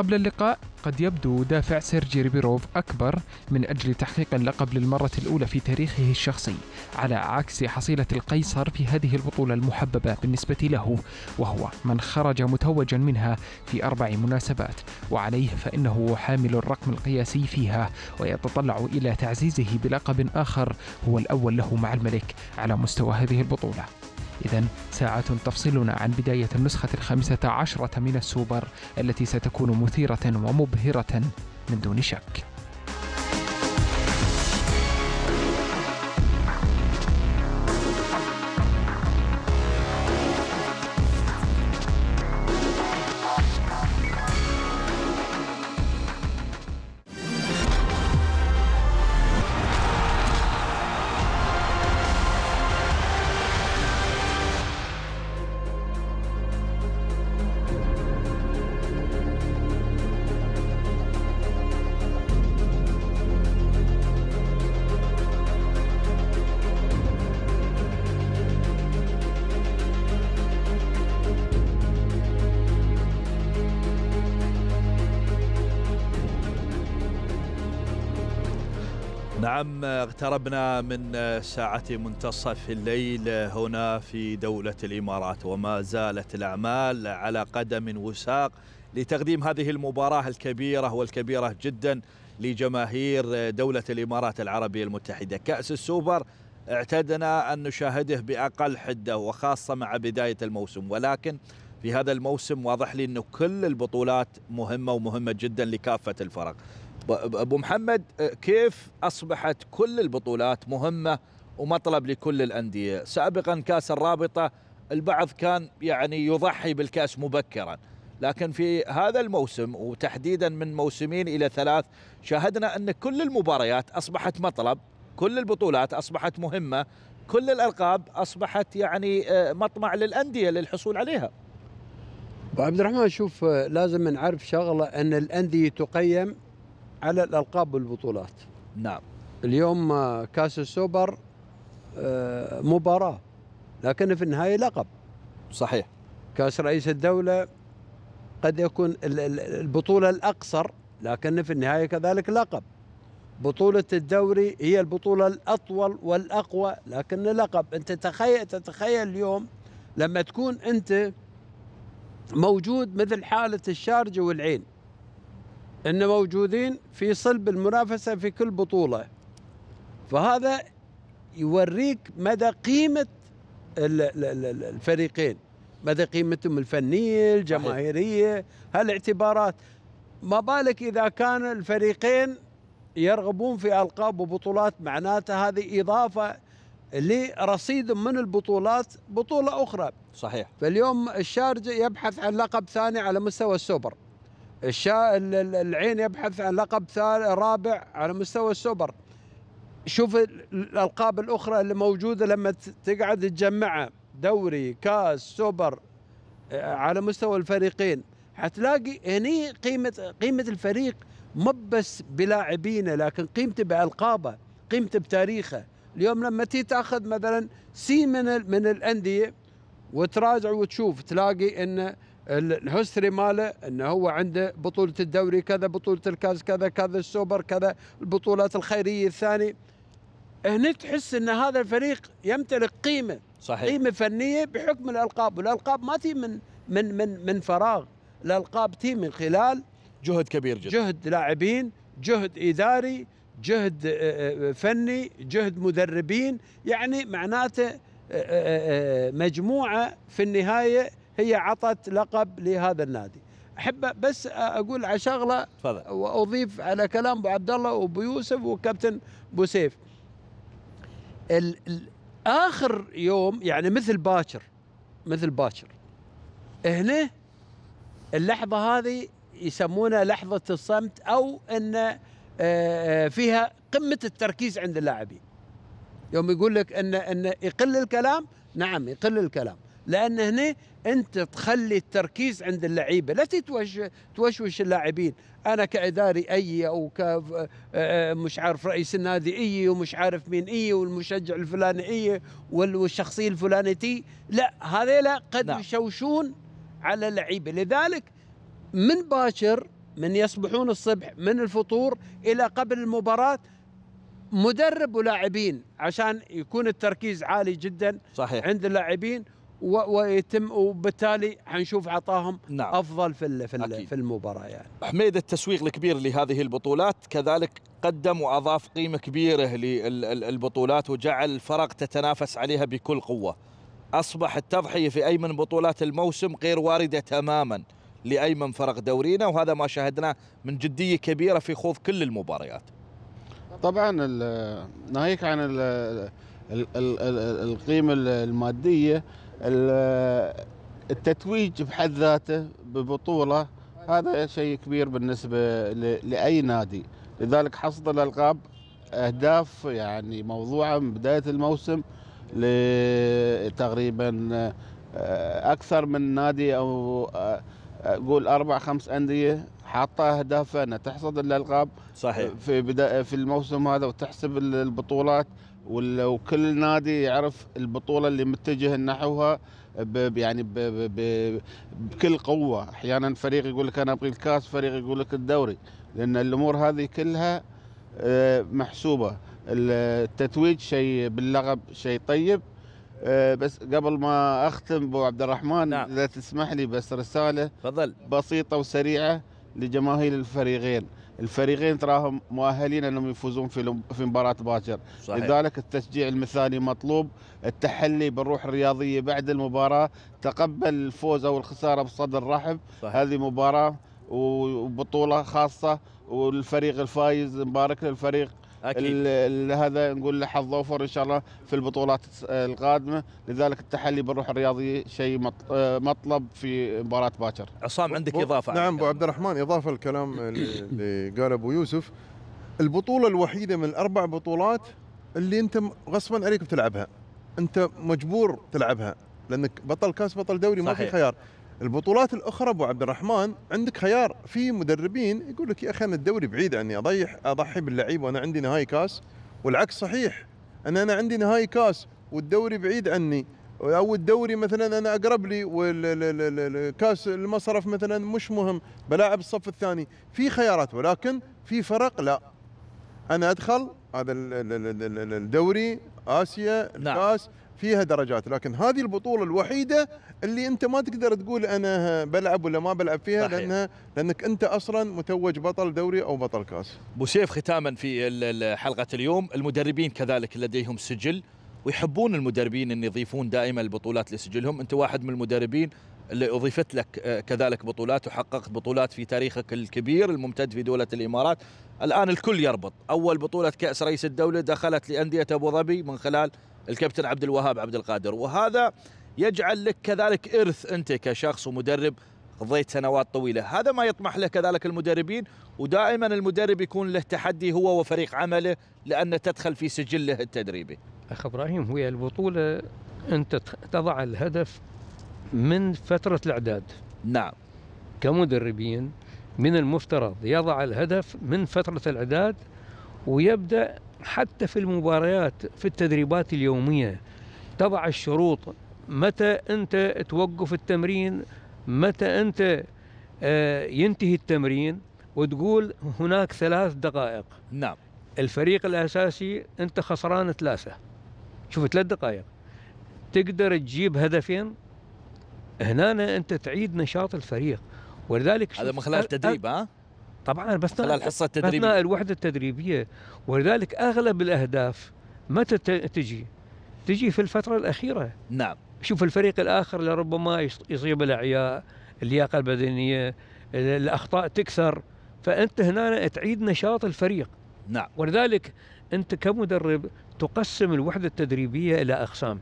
قبل اللقاء قد يبدو دافع سيرجي ريبيروف أكبر من أجل تحقيق اللقب للمرة الأولى في تاريخه الشخصي على عكس حصيلة القيصر في هذه البطولة المحببة بالنسبة له وهو من خرج متوجا منها في أربع مناسبات وعليه فإنه حامل الرقم القياسي فيها ويتطلع إلى تعزيزه بلقب آخر هو الأول له مع الملك على مستوى هذه البطولة إذا ساعة تفصلنا عن بداية النسخة الخامسة عشرة من السوبر التي ستكون مثيرة ومبهرة من دون شك نعم اقتربنا من ساعة منتصف الليل هنا في دولة الإمارات وما زالت الأعمال على قدم وساق لتقديم هذه المباراة الكبيرة والكبيرة جدا لجماهير دولة الإمارات العربية المتحدة كأس السوبر اعتدنا أن نشاهده بأقل حدة وخاصة مع بداية الموسم ولكن في هذا الموسم واضح لي أنه كل البطولات مهمة ومهمة جدا لكافة الفرق ابو محمد أه، كيف اصبحت كل البطولات مهمه ومطلب لكل الانديه سابقا كاس الرابطه البعض كان يعني يضحي بالكاس مبكرا لكن في هذا الموسم وتحديدا من موسمين الى ثلاث شاهدنا ان كل المباريات اصبحت مطلب كل البطولات اصبحت مهمه كل الالقاب اصبحت يعني أه، مطمع للانديه للحصول عليها ابو عبد الرحمن شوف أه، لازم نعرف شغله ان الانديه تقيم على الالقاب والبطولات نعم اليوم آه، كاس السوبر آه، مباراه لكن في النهايه لقب صحيح كاس رئيس الدوله قد يكون البطوله الاقصر لكن في النهايه كذلك لقب بطولة الدوري هي البطولة الأطول والأقوى لكن لقب أنت تخيل تتخيل اليوم لما تكون أنت موجود مثل حالة الشارجة والعين ان موجودين في صلب المنافسه في كل بطوله فهذا يوريك مدى قيمه الفريقين مدى قيمتهم الفنيه الجماهيريه هالاعتبارات ما بالك اذا كان الفريقين يرغبون في القاب وبطولات معناته هذه اضافه لرصيد من البطولات بطوله اخرى صحيح فاليوم الشارجه يبحث عن لقب ثاني على مستوى السوبر الشا... العين يبحث عن لقب رابع على مستوى السوبر شوف الالقاب الاخرى اللي موجوده لما تقعد تجمعها دوري كاس سوبر آه، على مستوى الفريقين حتلاقي هني قيمه قيمه الفريق مو بس بلاعبينه لكن قيمته بالقابه قيمته بتاريخه اليوم لما تي تاخذ مثلا سي من من الانديه وتراجع وتشوف تلاقي انه الهستري ماله انه هو عنده بطوله الدوري كذا بطوله الكاس كذا كذا السوبر كذا البطولات الخيريه الثانيه هنا تحس ان هذا الفريق يمتلك قيمه صحيح قيمه فنيه بحكم الالقاب والالقاب ما تي من من من من فراغ الالقاب تي من خلال جهد كبير جدا جهد لاعبين جهد اداري جهد فني جهد مدربين يعني معناته مجموعه في النهايه هي عطت لقب لهذا النادي احب بس اقول على شغله تفضل. واضيف على كلام ابو عبد الله وابو يوسف وكابتن ابو سيف ال ال اخر يوم يعني مثل باكر مثل باكر هنا اللحظه هذه يسمونها لحظه الصمت او ان آه، آه، فيها قمه التركيز عند اللاعبين يوم يقول لك ان ان يقل الكلام نعم يقل الكلام لان هنا انت تخلي التركيز عند اللعيبه لا توشوش اللاعبين انا كاداري اي او ك آه، آه، مش عارف رئيس النادي اي ومش عارف مين اي والمشجع الفلاني اي والشخصيه الفلانيه تي لا هذيلا قد لا. نعم. يشوشون على اللعيبه لذلك من باكر من يصبحون الصبح من الفطور الى قبل المباراه مدرب ولاعبين عشان يكون التركيز عالي جدا صحيح. عند اللاعبين ويتم وبالتالي حنشوف عطاهم نعم. افضل في في, أكيد. المباراه يعني. حميد التسويق الكبير لهذه البطولات كذلك قدم واضاف قيمه كبيره للبطولات وجعل الفرق تتنافس عليها بكل قوه. اصبح التضحيه في اي من بطولات الموسم غير وارده تماما لاي من فرق دورينا وهذا ما شاهدناه من جديه كبيره في خوض كل المباريات. طبعا ناهيك عن القيمه الماديه التتويج بحد ذاته ببطوله هذا شيء كبير بالنسبه لاي نادي لذلك حصد الالقاب اهداف يعني موضوعه من بدايه الموسم لتقريبا آه، اكثر من نادي او آه، اقول اربع خمس انديه حاطه اهدافها انها تحصد الالقاب صحيح في في الموسم هذا وتحسب البطولات وكل نادي يعرف البطوله اللي متجه نحوها يعني بكل قوه احيانا فريق يقول لك انا ابغي الكاس فريق يقول لك الدوري لان الامور هذه كلها آه، محسوبه التتويج شيء باللغب شيء طيب آه، بس قبل ما اختم ابو عبد الرحمن نعم. اذا تسمح لي بس رساله فضل. بسيطه وسريعه لجماهير الفريقين الفريقين تراهم مؤهلين انهم يفوزون في في مباراه باكر لذلك التشجيع المثالي مطلوب التحلي بالروح الرياضيه بعد المباراه تقبل الفوز او الخساره بصدر رحب صحيح. هذه مباراه وبطوله خاصه والفريق الفايز مبارك للفريق أكيد. هذا نقول له حظ اوفر ان شاء الله في البطولات القادمه لذلك التحلي بالروح الرياضيه شيء آه، مطلب في مباراه باكر عصام عندك اضافه نعم ابو عبد الرحمن اضافه الكلام (coughs) اللي قال ابو يوسف البطوله الوحيده من الاربع بطولات اللي انت غصبا عليك بتلعبها انت مجبور تلعبها لانك بطل كاس بطل دوري صحيح. ما في خيار البطولات الاخرى ابو عبد الرحمن عندك خيار في مدربين يقول لك يا اخي انا الدوري بعيد عني اضيح اضحي باللعيب وانا عندي نهائي كاس والعكس صحيح ان انا عندي نهائي كاس والدوري بعيد عني او الدوري مثلا انا اقرب لي والكاس المصرف مثلا مش مهم بلاعب الصف الثاني في خيارات ولكن في فرق لا انا ادخل هذا الدوري اسيا نعم. الكاس نعم. فيها درجات لكن هذه البطوله الوحيده اللي انت ما تقدر تقول انا بلعب ولا ما بلعب فيها صحيح. لانها لانك انت اصلا متوج بطل دوري او بطل كاس. ابو سيف ختاما في حلقه اليوم المدربين كذلك لديهم سجل ويحبون المدربين ان يضيفون دائما البطولات لسجلهم، انت واحد من المدربين اللي اضيفت لك آه، كذلك بطولات وحققت بطولات في تاريخك الكبير الممتد في دوله الامارات، الان الكل يربط، اول بطوله كاس رئيس الدوله دخلت لانديه ابو ظبي من خلال الكابتن عبد الوهاب عبد القادر، وهذا يجعل لك كذلك إرث أنت كشخص ومدرب قضيت سنوات طويلة هذا ما يطمح له كذلك المدربين ودائما المدرب يكون له تحدي هو وفريق عمله لأنه تدخل في سجله التدريبي أخ إبراهيم هي البطولة أنت تضع الهدف من فترة الإعداد نعم كمدربين من المفترض يضع الهدف من فترة الإعداد ويبدأ حتى في المباريات في التدريبات اليومية تضع الشروط متى أنت توقف التمرين متى أنت آه، ينتهي التمرين وتقول هناك ثلاث دقائق نعم الفريق الأساسي أنت خسران ثلاثة شوف ثلاث دقائق تقدر تجيب هدفين هنا أنت تعيد نشاط الفريق ولذلك هذا من خلال التدريب ها؟ طبعا بس خلال الحصه التدريبيه أثناء الوحدة التدريبية ولذلك أغلب الأهداف متى تجي؟ تجي في الفترة الأخيرة نعم شوف الفريق الآخر لربما يصيب الأعياء اللياقة البدنية الأخطاء تكثر فأنت هنا تعيد نشاط الفريق نعم ولذلك أنت كمدرب تقسم الوحدة التدريبية إلى أقسام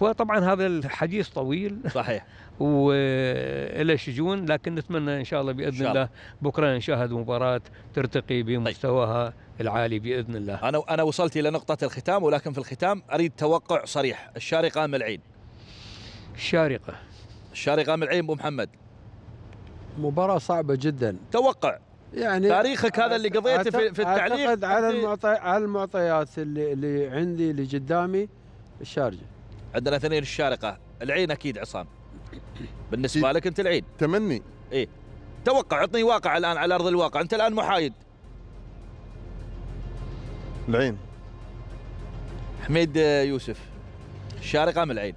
فطبعا هذا الحديث طويل صحيح (laughs) وإلى شجون لكن نتمنى إن شاء الله بإذن شاء الله. الله بكرة نشاهد مباراة ترتقي طيب. بمستواها طيب. العالي باذن الله. انا انا وصلت الى نقطه الختام ولكن في الختام اريد توقع صريح، الشارقه ام العين؟ الشارقة الشارقة من العين أبو محمد مباراة صعبة جدا توقع يعني تاريخك هذا اللي قضيته في, في التعليق أعتقد على المعطي المعطيات اللي اللي عندي اللي قدامي الشارجة عندنا اثنين الشارقة العين أكيد عصام بالنسبة لك أنت العين تمني إيه توقع عطني واقع الآن على أرض الواقع أنت الآن محايد العين حميد يوسف الشارقة من العين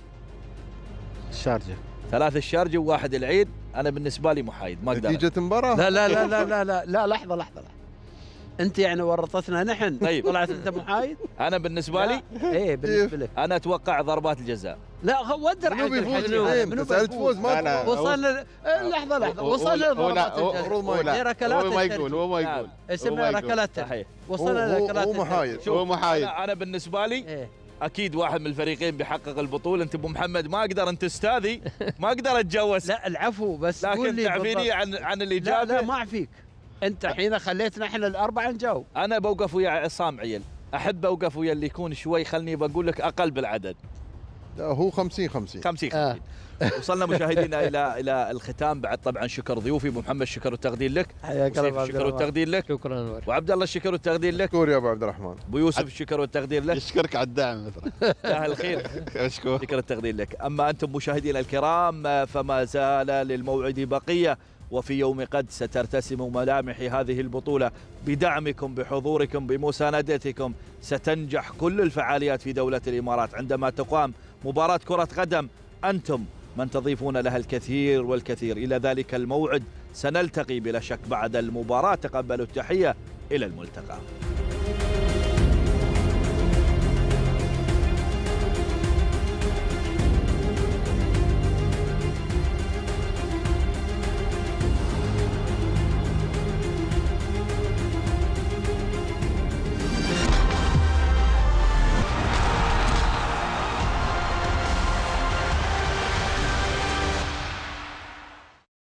الشارجه ثلاثة الشارجة وواحد العيد أنا بالنسبة لي محايد ما أقدر نتيجة المباراه لا لا لا لا لا لا, لا لحظة لحظة لحظة أنت يعني ورطتنا نحن طيب طلعت أنت محايد أنا بالنسبة لي إيه بالنسبة لك أنا أتوقع ضربات الجزاء لا ودر حق بيفوز إيه، منو فوز ما وصلنا إيه، لحظه لحظه وصلنا لضربات الجزاء إيه، ركلات هو ما يقول هو ما يقول اسمها ركلات وصلنا ركلات هو محايد هو محايد انا بالنسبه لي اكيد واحد من الفريقين بيحقق البطوله انت ابو محمد ما اقدر انت استاذي ما اقدر اتجوز لا العفو بس لكن تعفيني عن عن الاجابه لا, لا ما اعفيك انت الحين خليتنا احنا الاربعه نجاوب انا بوقف ويا عصام عيل احب اوقف ويا اللي يكون شوي خلني بقول لك اقل بالعدد هو 50 50 50 50 آه. وصلنا مشاهدينا الى الى الختام بعد طبعا شكر ضيوفي ابو محمد شكر والتقدير لك حياك الله شكر والتقدير لك شكرا وعبد الله الشكر والتقدير لك شكور يا ابو عبد الرحمن ابو يوسف الشكر والتقدير لك يشكرك على الدعم مثلا (laughs) اهل الخير اشكرك شكر التقدير لك اما انتم مشاهدينا الكرام فما زال للموعد بقيه وفي يوم قد سترتسم ملامح هذه البطولة بدعمكم بحضوركم بمساندتكم ستنجح كل الفعاليات في دولة الإمارات عندما تقام مباراة كرة قدم أنتم من تضيفون لها الكثير والكثير إلى ذلك الموعد سنلتقي بلا شك بعد المباراة تقبلوا التحية إلى الملتقى